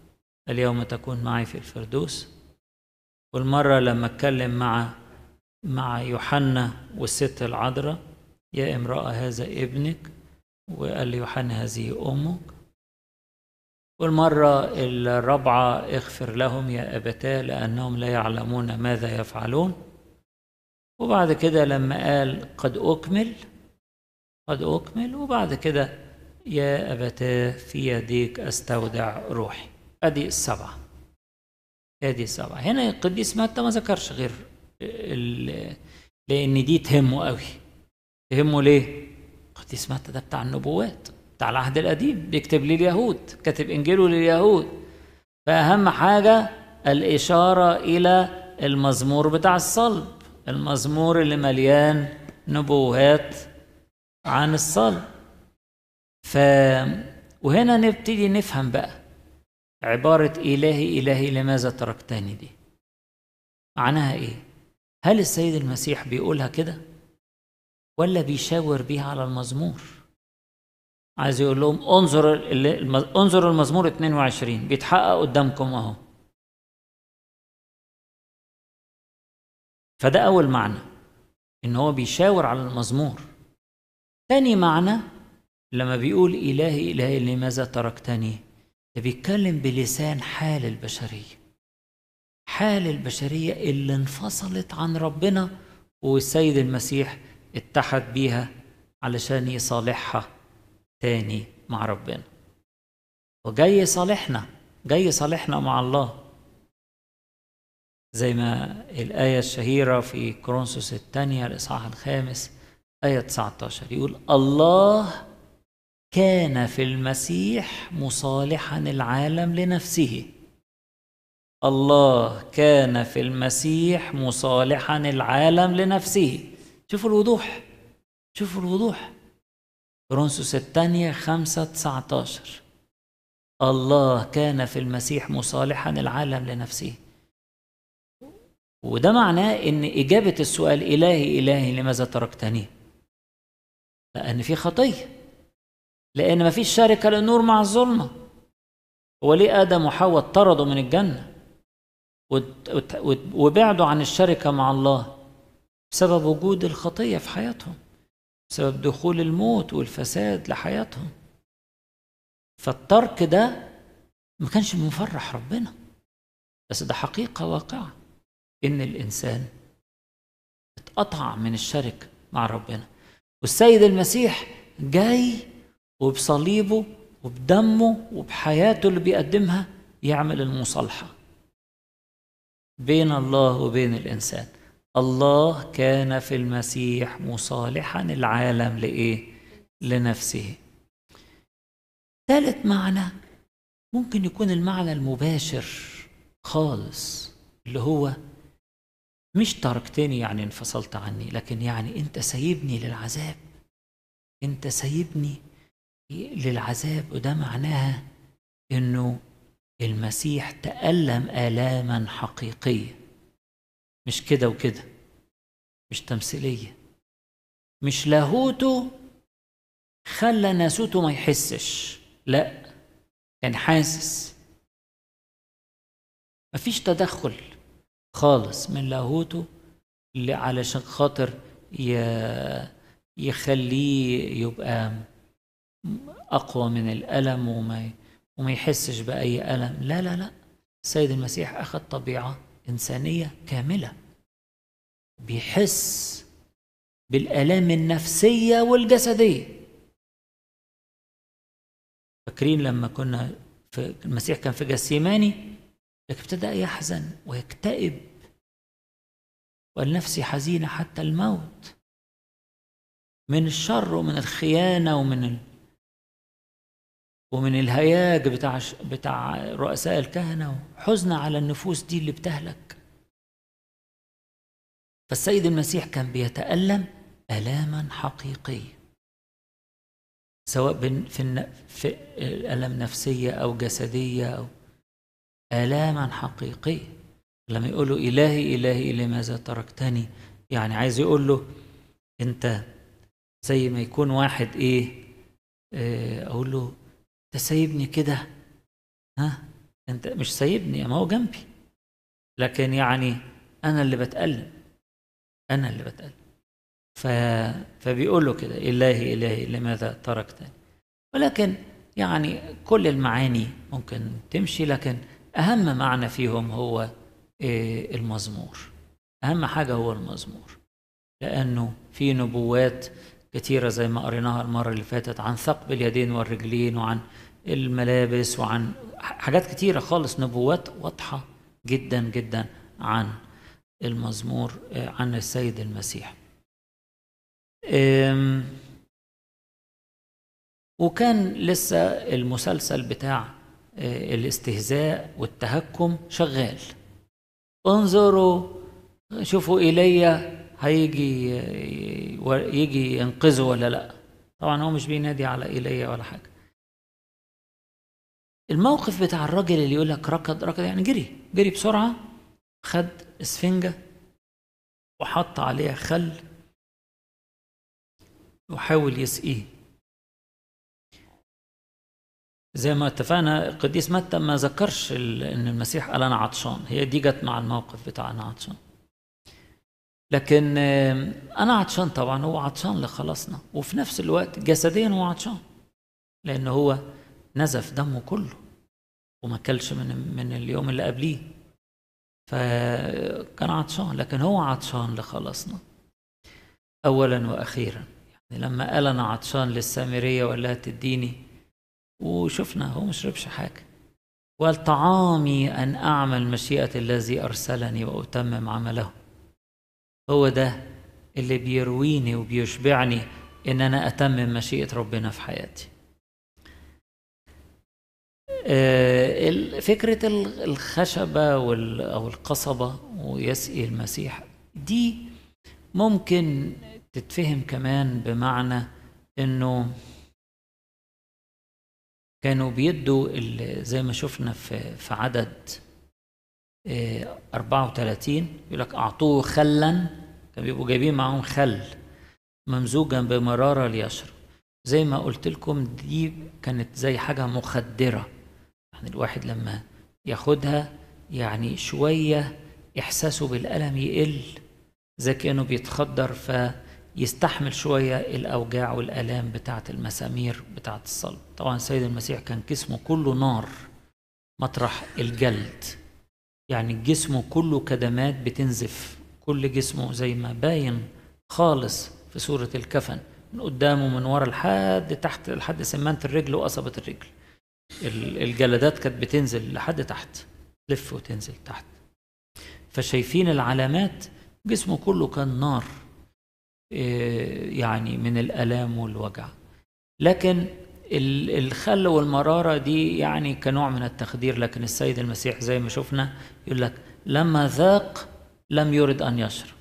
اليوم تكون معي في الفردوس والمرة لما اتكلم مع مع يوحنا والست العذراء يا امرأة هذا ابنك وقال يوحنا هذه أمك والمرة الرابعة اغفر لهم يا أبتاه لأنهم لا يعلمون ماذا يفعلون وبعد كده لما قال قد أكمل قد أكمل وبعد كده يا أبتاه في يديك أستودع روحي ادي السبعه ادي السبعه هنا القديس متى ما ذكرش غير لان دي تهمه قوي تهمه ليه القديس متى ده بتاع النبوات بتاع العهد القديم بيكتب لليهود كاتب انجيله لليهود فاهم حاجه الاشاره الى المزمور بتاع الصلب المزمور اللي مليان نبوات عن الصلب ف وهنا نبتدي نفهم بقى عبارة إلهي إلهي لماذا تركتني دي معناها إيه؟ هل السيد المسيح بيقولها كده؟ ولا بيشاور بيها على المزمور؟ عايز يقول لهم انظر انظر المزمور 22 بيتحقق قدامكم اهو فده أول معنى إن هو بيشاور على المزمور تاني معنى لما بيقول إلهي إلهي لماذا تركتني ده بيتكلم بلسان حال البشرية حال البشرية اللي انفصلت عن ربنا والسيد المسيح اتحد بيها علشان يصالحها تاني مع ربنا وجاي يصالحنا جاي يصالحنا مع الله زي ما الآية الشهيرة في كورنثوس الثانية الإصحاح الخامس آية 19 يقول الله كان في المسيح مصالحا العالم لنفسه الله كان في المسيح مصالحا العالم لنفسه شوفوا الوضوح شوفوا الوضوح رونسوس الثانية خمسة تسعة عشر الله كان في المسيح مصالحا العالم لنفسه وده معناه ان إجابة السؤال إلهي إلهي لماذا تركتني لأن في خطية لأن ما فيش شركة للنور مع الظلمة هو ليه آدم وحواء اطردوا من الجنة وبعدوا عن الشركة مع الله بسبب وجود الخطية في حياتهم بسبب دخول الموت والفساد لحياتهم فالترك ده ما كانش مفرح ربنا بس ده حقيقة واقعة إن الإنسان اتقطع من الشركة مع ربنا والسيد المسيح جاي وبصليبه وبدمه وبحياته اللي بيقدمها يعمل المصالحة بين الله وبين الإنسان الله كان في المسيح مصالحا العالم لإيه؟ لنفسه ثالث معنى ممكن يكون المعنى المباشر خالص اللي هو مش تركتني يعني انفصلت عني لكن يعني انت سايبني للعذاب انت سايبني إيه للعذاب وده معناها انه المسيح تألم آلاما حقيقية مش كده وكده مش تمثيلية مش لاهوته خلى ناسوته ما يحسش لا كان حاسس مفيش تدخل خالص من لاهوته اللي علشان خاطر يخليه يبقى أقوى من الألم وما وما يحسش بأي ألم لا لا لا السيد المسيح أخذ طبيعة إنسانية كاملة بيحس بالآلام النفسية والجسدية فاكرين لما كنا في المسيح كان في جسيماني لكن ابتدأ يحزن ويكتئب وقال نفسي حزينة حتى الموت من الشر ومن الخيانة ومن ومن الهياج بتاع بتاع رؤساء الكهنه وحزن على النفوس دي اللي بتهلك فالسيد المسيح كان بيتالم الاما حقيقيه سواء في, في الام نفسيه او جسديه او الاما حقيقيه لما يقول له الهي الهي لماذا تركتني يعني عايز يقول له انت زي ما يكون واحد ايه, ايه اقول له انت سايبني كده ها انت مش سايبني ما هو جنبي لكن يعني انا اللي بتألم انا اللي بتألم ف... فبيقول له كده الهي الهي لماذا تركتني ولكن يعني كل المعاني ممكن تمشي لكن اهم معنى فيهم هو آه، المزمور اهم حاجه هو المزمور لانه في نبوات كتيره زي ما قريناها المره اللي فاتت عن ثقب اليدين والرجلين وعن الملابس وعن حاجات كتيرة خالص نبوات واضحة جدا جدا عن المزمور آه، عن السيد المسيح وكان لسه المسلسل بتاع آه، الاستهزاء والتهكم شغال انظروا شوفوا ايليا هيجي آه، يجي ينقذه ولا لا طبعا هو مش بينادي على ايليا ولا حاجه الموقف بتاع الراجل اللي يقول لك ركض ركض يعني جري جري بسرعه خد اسفنجه وحط عليها خل وحاول يسقيه زي ما اتفقنا القديس متى ما ذكرش ان المسيح قال انا عطشان هي دي جت مع الموقف بتاع انا عطشان لكن آه، انا عطشان طبعا هو عطشان لخلاصنا وفي نفس الوقت جسديا هو عطشان لان هو نزف دمه كله وما اكلش من من اليوم اللي قبليه فكان عطشان لكن هو عطشان لخلاصنا اولا واخيرا يعني لما قال انا عطشان للسامريه ولا تديني وشفنا هو مش شربش حاجه طعامي ان اعمل مشيئه الذي ارسلني واتمم عمله هو ده اللي بيرويني وبيشبعني ان انا اتمم مشيئه ربنا في حياتي آه، فكرة الخشبة أو القصبة ويسقي المسيح دي ممكن تتفهم كمان بمعنى انه كانوا بيدوا زي ما شفنا في في عدد 34 آه، يقول لك اعطوه خلا كانوا بيبقوا جايبين معاهم خل ممزوجا بمراره ليشرب زي ما قلت لكم دي كانت زي حاجه مخدره يعني الواحد لما ياخدها يعني شوية إحساسه بالألم يقل زي كأنه بيتخدر فيستحمل شوية الأوجاع والآلام بتاعة المسامير بتاعة الصلب طبعا السيد المسيح كان جسمه كله نار مطرح الجلد يعني جسمه كله كدمات بتنزف كل جسمه زي ما باين خالص في سورة الكفن من قدامه من ورا لحد تحت لحد سمانة الرجل وقصبة الرجل الجلدات كانت بتنزل لحد تحت تلف وتنزل تحت فشايفين العلامات جسمه كله كان نار آه، يعني من الالام والوجع لكن الخل والمرارة دي يعني كنوع من التخدير لكن السيد المسيح زي ما شفنا يقول لك لما ذاق لم يرد أن يشرب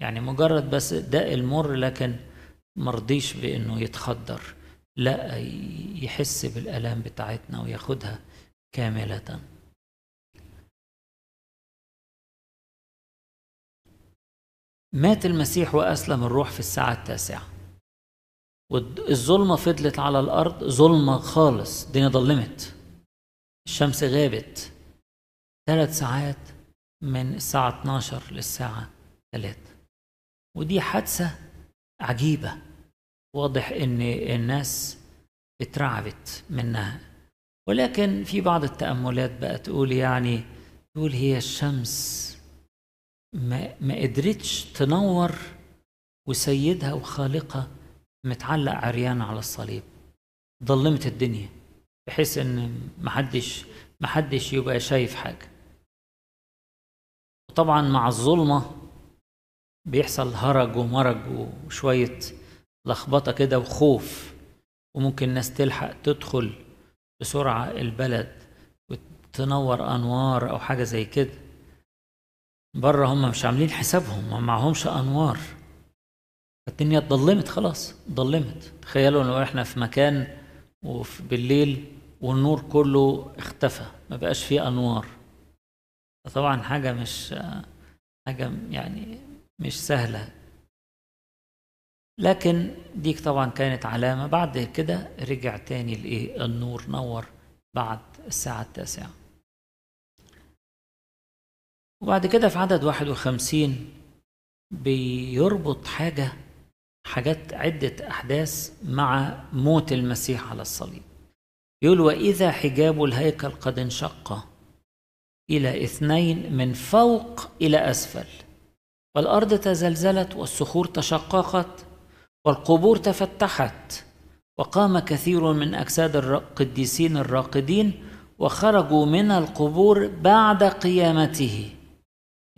يعني مجرد بس داء المر لكن مرضيش بأنه يتخدر لا يحس بالالام بتاعتنا وياخدها كامله مات المسيح واسلم الروح في الساعه التاسعه والظلمه فضلت على الارض ظلمه خالص الدنيا ضلمت الشمس غابت ثلاث ساعات من الساعة 12 للساعة 3 ودي حادثة عجيبة واضح ان الناس اترعبت منها ولكن في بعض التأملات بقى تقول يعني تقول هي الشمس ما, ما قدرتش تنور وسيدها وخالقها متعلق عريان على الصليب ظلمت الدنيا بحيث ان محدش محدش يبقى شايف حاجه وطبعا مع الظلمه بيحصل هرج ومرج وشويه لخبطه كده وخوف وممكن ناس تلحق تدخل بسرعه البلد وتنور انوار او حاجه زي كده بره هم مش عاملين حسابهم ما معهمش انوار الدنيا اتظلمت خلاص اتظلمت تخيلوا لو احنا في مكان وفي بالليل والنور كله اختفى ما بقاش فيه انوار فطبعا حاجه مش حاجه يعني مش سهله لكن ديك طبعا كانت علامة بعد كده رجع تاني لإيه النور نور بعد الساعة التاسعة وبعد كده في عدد واحد وخمسين بيربط حاجة حاجات عدة أحداث مع موت المسيح على الصليب يقول وإذا حجاب الهيكل قد انشق إلى اثنين من فوق إلى أسفل والأرض تزلزلت والصخور تشققت والقبور تفتحت وقام كثير من أجساد القديسين الراقدين وخرجوا من القبور بعد قيامته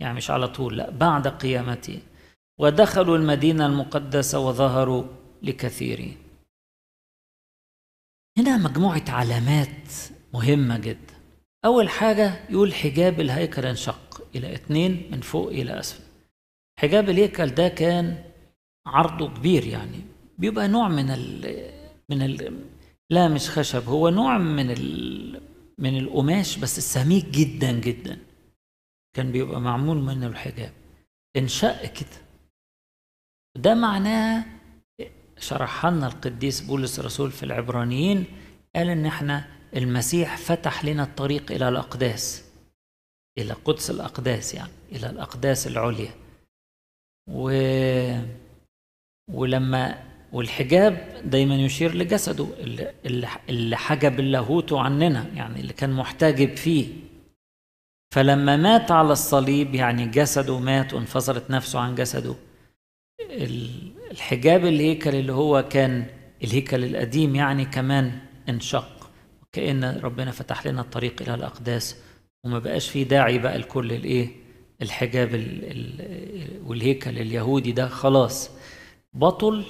يعني مش على طول لا بعد قيامته ودخلوا المدينة المقدسة وظهروا لكثيرين هنا مجموعة علامات مهمة جدا أول حاجة يقول حجاب الهيكل انشق إلى اتنين من فوق إلى أسفل حجاب الهيكل ده كان عرضه كبير يعني بيبقى نوع من ال من ال لا مش خشب هو نوع من ال من القماش بس سميك جدا جدا كان بيبقى معمول منه الحجاب انشق كده ده معناه شرحها لنا القديس بولس الرسول في العبرانيين قال ان احنا المسيح فتح لنا الطريق الى الاقداس الى قدس الاقداس يعني الى الاقداس العليا و ولما والحجاب دايما يشير لجسده اللي, اللي حجب اللاهوت عننا يعني اللي كان محتجب فيه فلما مات على الصليب يعني جسده مات وانفصلت نفسه عن جسده الحجاب الهيكل اللي هو كان الهيكل القديم يعني كمان انشق كأن ربنا فتح لنا الطريق إلى الأقداس وما بقاش في داعي بقى لكل الايه الحجاب والهيكل اليهودي ده خلاص بطل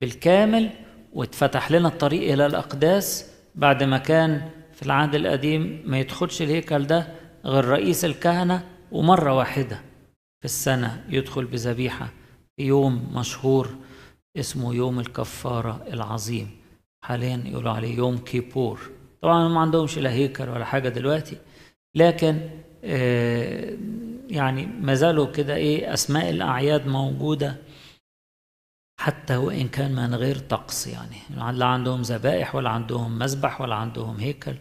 بالكامل واتفتح لنا الطريق إلى الأقداس بعد ما كان في العهد القديم ما يدخلش الهيكل ده غير رئيس الكهنة ومرة واحدة في السنة يدخل بذبيحة في يوم مشهور اسمه يوم الكفارة العظيم حاليا يقولوا عليه يوم كيبور طبعا ما عندهمش لا هيكل ولا حاجة دلوقتي لكن آه، يعني ما زالوا كده ايه اسماء الاعياد موجوده حتى وإن كان من غير طقس يعني لا عندهم ذبائح ولا عندهم مذبح ولا عندهم هيكل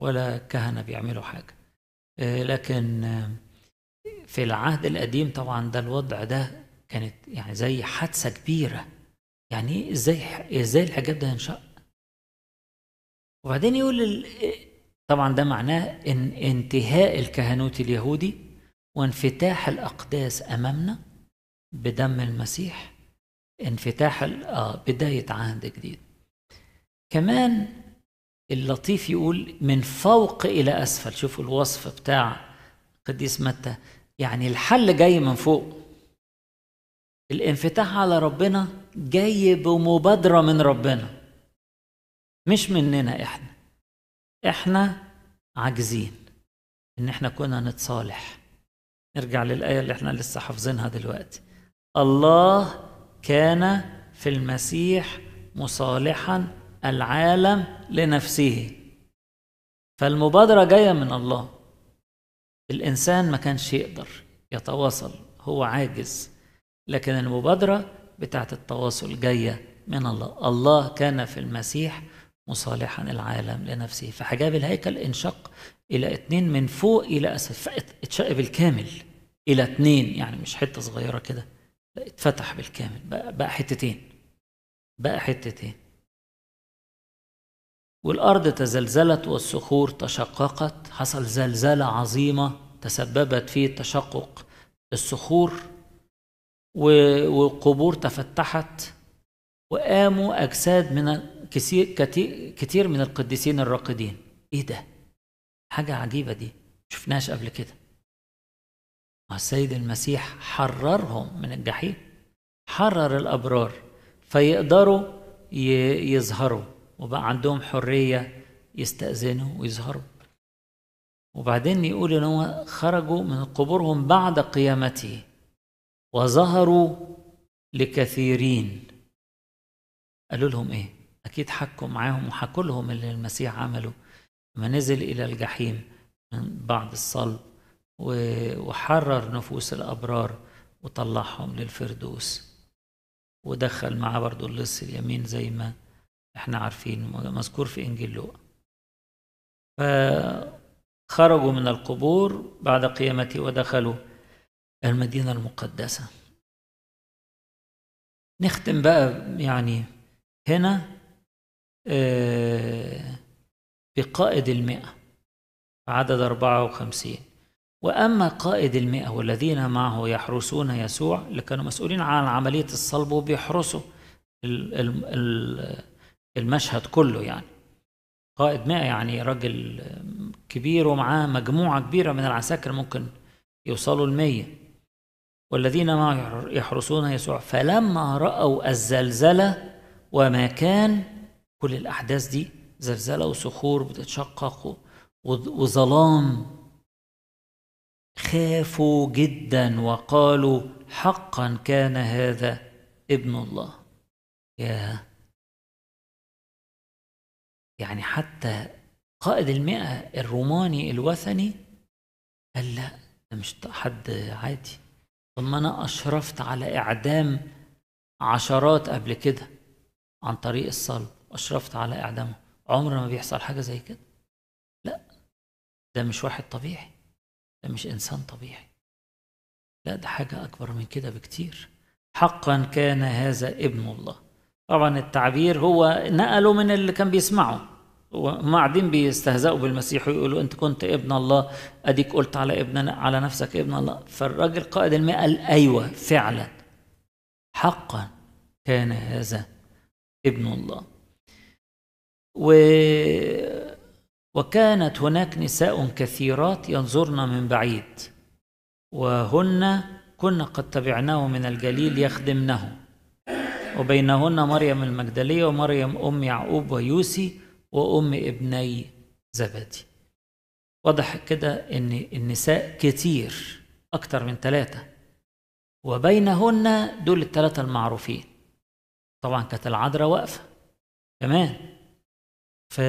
ولا كهنة بيعملوا حاجة لكن في العهد القديم طبعا ده الوضع ده كانت يعني زي حادثة كبيرة يعني ازاي ازاي الحجاب ده ينشق وبعدين يقول ال... طبعا ده معناه ان انتهاء الكهنوت اليهودي وانفتاح الاقداس امامنا بدم المسيح انفتاح اه بداية عهد جديد كمان اللطيف يقول من فوق إلى أسفل شوفوا الوصف بتاع قديس متى يعني الحل جاي من فوق الانفتاح على ربنا جاي بمبادرة من ربنا مش مننا احنا احنا عاجزين ان احنا كنا نتصالح نرجع للآية اللي احنا لسه حافظينها دلوقتي الله كان في المسيح مصالحا العالم لنفسه فالمبادرة جاية من الله الإنسان ما كانش يقدر يتواصل هو عاجز لكن المبادرة بتاعت التواصل جاية من الله الله كان في المسيح مصالحا العالم لنفسه فحجاب الهيكل انشق إلى اتنين من فوق إلى أسفل اتشق بالكامل إلى اتنين يعني مش حتة صغيرة كده اتفتح بالكامل بقى, بقى حتتين بقى حتتين والأرض تزلزلت والصخور تشققت حصل زلزلة عظيمة تسببت في تشقق الصخور والقبور تفتحت وقاموا أجساد من كثير كتير من القديسين الراقدين إيه ده؟ حاجة عجيبة دي شفناهاش قبل كده السيد آه، المسيح حررهم من الجحيم حرر الأبرار فيقدروا يظهروا وبقى عندهم حرية يستأذنوا ويظهروا وبعدين يقول إن هو خرجوا من قبورهم بعد قيامته وظهروا لكثيرين قالوا لهم إيه؟ أكيد حكوا معاهم وحكوا لهم اللي المسيح عمله ما نزل إلى الجحيم من بعد الصلب وحرر نفوس الأبرار وطلعهم للفردوس ودخل معاه برضه اللص اليمين زي ما احنا عارفين مذكور في إنجيل لوقا فخرجوا من القبور بعد قيامته ودخلوا المدينة المقدسة نختم بقى يعني هنا آه، بقائد المئة عدد 54 وأما قائد المئة والذين معه يحرسون يسوع اللي كانوا مسؤولين عن عملية الصلب وبيحرسوا المشهد كله يعني قائد مئة يعني راجل كبير ومعاه مجموعة كبيرة من العساكر ممكن يوصلوا المية والذين معه يحرسون يسوع فلما رأوا الزلزلة وما كان كل الأحداث دي زلزلة وصخور بتتشقق وظلام خافوا جدا وقالوا حقا كان هذا ابن الله يا يعني حتى قائد المئة الروماني الوثني قال لا ده مش حد عادي طب ما أنا أشرفت على إعدام عشرات قبل كده عن طريق الصلب أشرفت على إعدامه عمر ما بيحصل حاجة زي كده لا ده مش واحد طبيعي ده مش انسان طبيعي لا ده حاجه اكبر من كده بكتير حقا كان هذا ابن الله طبعا التعبير هو نقله من اللي كان بيسمعه وما قاعدين بيستهزئوا بالمسيح ويقولوا انت كنت ابن الله اديك قلت على ابن على نفسك ابن الله فالراجل قائد المئة قال ايوه فعلا حقا كان هذا ابن الله و وكانت هناك نساء كثيرات ينظرن من بعيد وهن كن قد تبعناه من الجليل يخدمنه وبينهن مريم المجدلية ومريم أم يعقوب ويوسي وأم ابني زبدي واضح كده إن النساء كتير أكتر من ثلاثة وبينهن دول الثلاثة المعروفين طبعا كانت العذراء واقفة كمان ف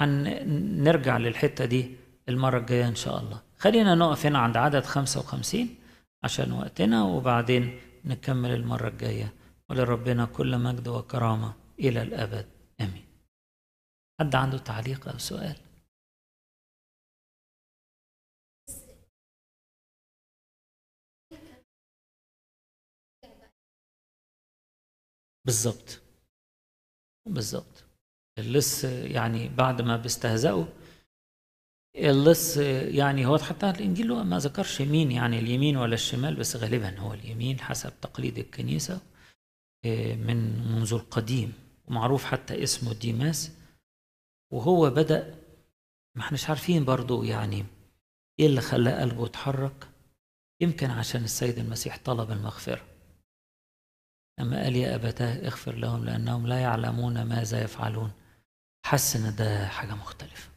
هنرجع للحتة دي المرة الجاية إن شاء الله خلينا نقف هنا عند عدد 55 عشان وقتنا وبعدين نكمل المرة الجاية ولربنا كل مجد وكرامة إلى الأبد آمين حد عنده تعليق أو سؤال بالظبط بالظبط اللص يعني بعد ما بيستهزئوا اللص يعني هو حتى الانجيل ما ذكرش مين يعني اليمين ولا الشمال بس غالبا هو اليمين حسب تقليد الكنيسه آه، من منذ القديم ومعروف حتى اسمه ديماس وهو بدأ ما احناش عارفين برضو يعني ايه اللي خلى قلبه يتحرك يمكن عشان السيد المسيح طلب المغفرة أما قال يا أبتاه اغفر لهم لأنهم لا يعلمون ماذا يفعلون حس ان ده حاجه مختلفه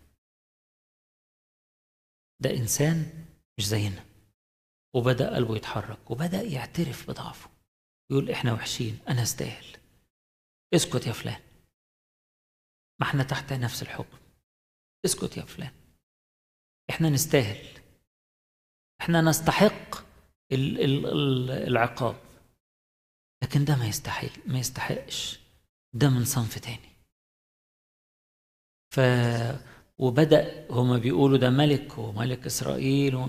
ده انسان مش زينا وبدا قلبه يتحرك وبدا يعترف بضعفه يقول احنا وحشين انا استاهل اسكت يا فلان ما احنا تحت نفس الحكم اسكت يا فلان احنا نستاهل احنا نستحق الـ الـ الـ العقاب لكن ده ما يستحيل ما يستحقش ده من صنف تاني ف وبدا هما بيقولوا ده ملك وملك اسرائيل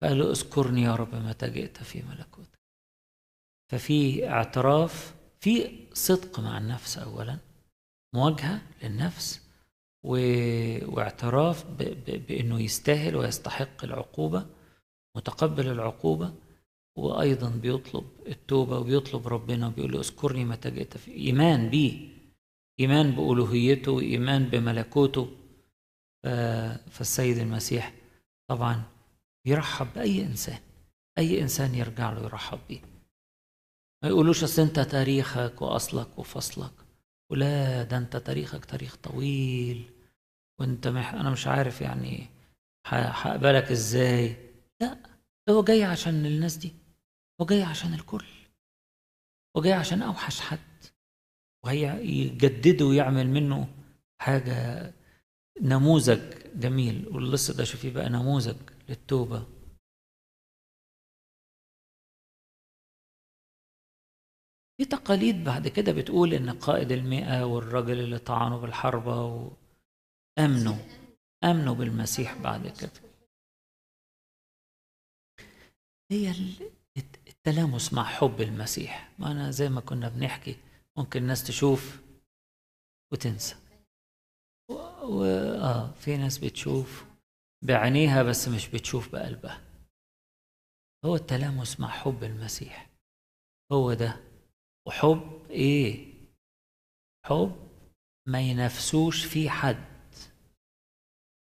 فقال له اذكرني يا رب متى جئت في ملكوتك ففي اعتراف في صدق مع النفس اولا مواجهه للنفس و... واعتراف ب... ب... بانه يستاهل ويستحق العقوبه متقبل العقوبه وايضا بيطلب التوبه وبيطلب ربنا وبيقول له اذكرني متى جئت في ايمان بيه إيمان بألوهيته وإيمان بملكوته آه، فالسيد المسيح طبعا يرحب بأي إنسان أي إنسان يرجع له يرحب بيه ما يقولوش أصل أنت تاريخك وأصلك وفصلك ولا ده أنت تاريخك تاريخ طويل وأنت مح... أنا مش عارف يعني هقبلك إزاي لا هو جاي عشان الناس دي هو جاي عشان الكل هو جاي عشان أوحش حد وهي يجدده ويعمل منه حاجة نموذج جميل واللص ده شوفيه بقى نموذج للتوبة في تقاليد بعد كده بتقول إن قائد المئة والرجل اللي طعنه بالحربة وأمنوا أمنوا بالمسيح بعد كده هي التلامس مع حب المسيح ما أنا زي ما كنا بنحكي ممكن الناس تشوف وتنسى و... و... آه في ناس بتشوف بعينيها بس مش بتشوف بقلبها هو التلامس مع حب المسيح هو ده وحب ايه حب ما ينافسوش فيه حد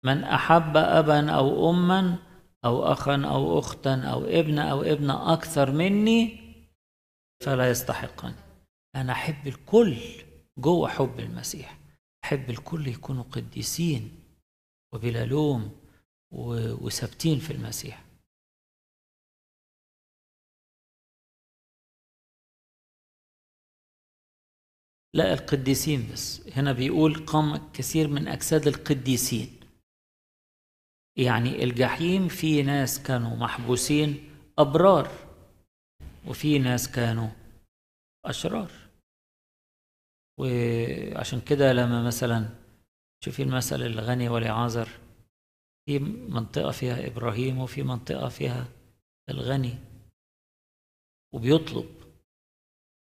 من احب ابا او اما او اخا او اختا او ابن او ابنه اكثر مني فلا يستحقني أنا أحب الكل جوه حب المسيح أحب الكل يكونوا قديسين وبلا لوم وثابتين في المسيح لا القديسين بس هنا بيقول قام كثير من أجساد القديسين يعني الجحيم في ناس كانوا محبوسين أبرار وفي ناس كانوا أشرار وعشان كده لما مثلا شوفي المثل الغني والعازر في منطقة فيها إبراهيم وفي منطقة فيها الغني وبيطلب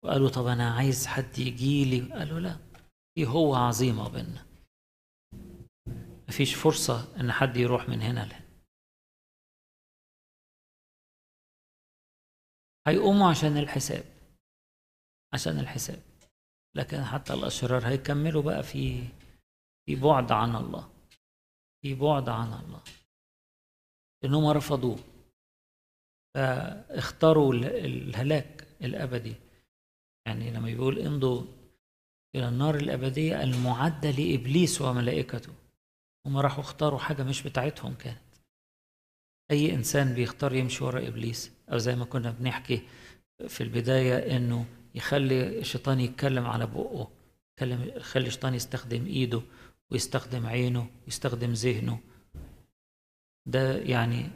وقالوا طب أنا عايز حد يجي لي قالوا لا في هو عظيمة بينا مفيش فرصة إن حد يروح من هنا لهنا هيقوموا عشان الحساب عشان الحساب لكن حتى الأشرار هيكملوا بقى في في بعد عن الله في بعد عن الله إنهم رفضوه فاختاروا الهلاك الأبدي يعني لما بيقول امضوا إلى النار الأبدية المعدة لإبليس وملائكته هم راحوا اختاروا حاجة مش بتاعتهم كانت أي إنسان بيختار يمشي ورا إبليس أو زي ما كنا بنحكي في البداية إنه يخلي الشيطان يتكلم على بقه يتكلم يخلي الشيطان يستخدم ايده ويستخدم عينه ويستخدم ذهنه ده يعني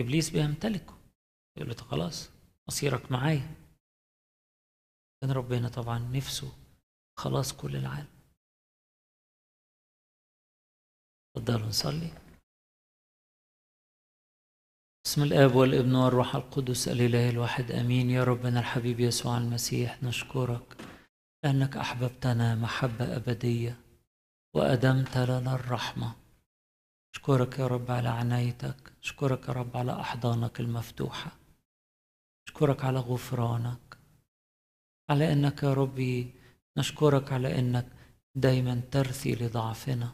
ابليس بيمتلكه يقول له خلاص مصيرك معايا كان ربنا طبعا نفسه خلاص كل العالم تفضلوا نصلي بسم الاب والابن والروح القدس الاله الواحد امين يا ربنا الحبيب يسوع المسيح نشكرك لانك احببتنا محبه ابديه وادمت لنا الرحمه اشكرك يا رب على عنايتك اشكرك يا رب على احضانك المفتوحه اشكرك على غفرانك على انك يا ربي نشكرك على انك دايما ترثي لضعفنا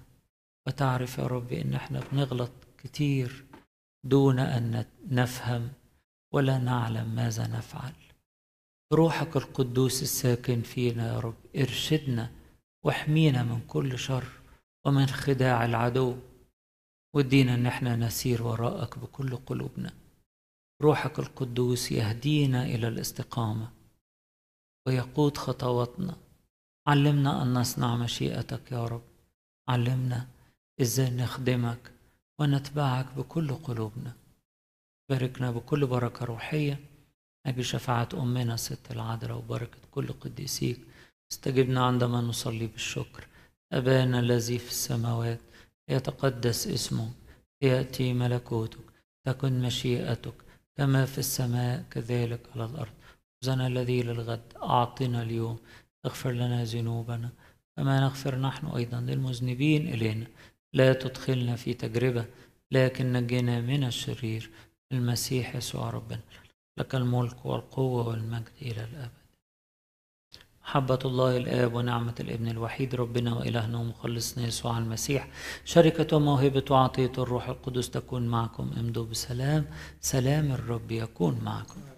وتعرف يا ربي ان احنا بنغلط كتير دون ان نفهم ولا نعلم ماذا نفعل روحك القدوس الساكن فينا يا رب ارشدنا واحمينا من كل شر ومن خداع العدو ودينا ان احنا نسير وراءك بكل قلوبنا روحك القدوس يهدينا الى الاستقامه ويقود خطواتنا علمنا ان نصنع مشيئتك يا رب علمنا ازاي نخدمك ونتبعك بكل قلوبنا باركنا بكل بركة روحية أبي شفاعة أمنا ست العذراء وبركة كل قديسيك استجبنا عندما نصلي بالشكر أبانا الذي في السماوات يتقدس اسمك يأتي ملكوتك تكن مشيئتك كما في السماء كذلك على الأرض خبزنا الذي للغد أعطنا اليوم اغفر لنا ذنوبنا كما نغفر نحن أيضا للمذنبين إلينا لا تدخلنا في تجربة لكن نجنا من الشرير المسيح يسوع ربنا لك الملك والقوة والمجد إلى الأبد محبة الله الآب ونعمة الابن الوحيد ربنا وإلهنا ومخلصنا يسوع المسيح شركة وموهبة وعطية الروح القدس تكون معكم امضوا بسلام سلام الرب يكون معكم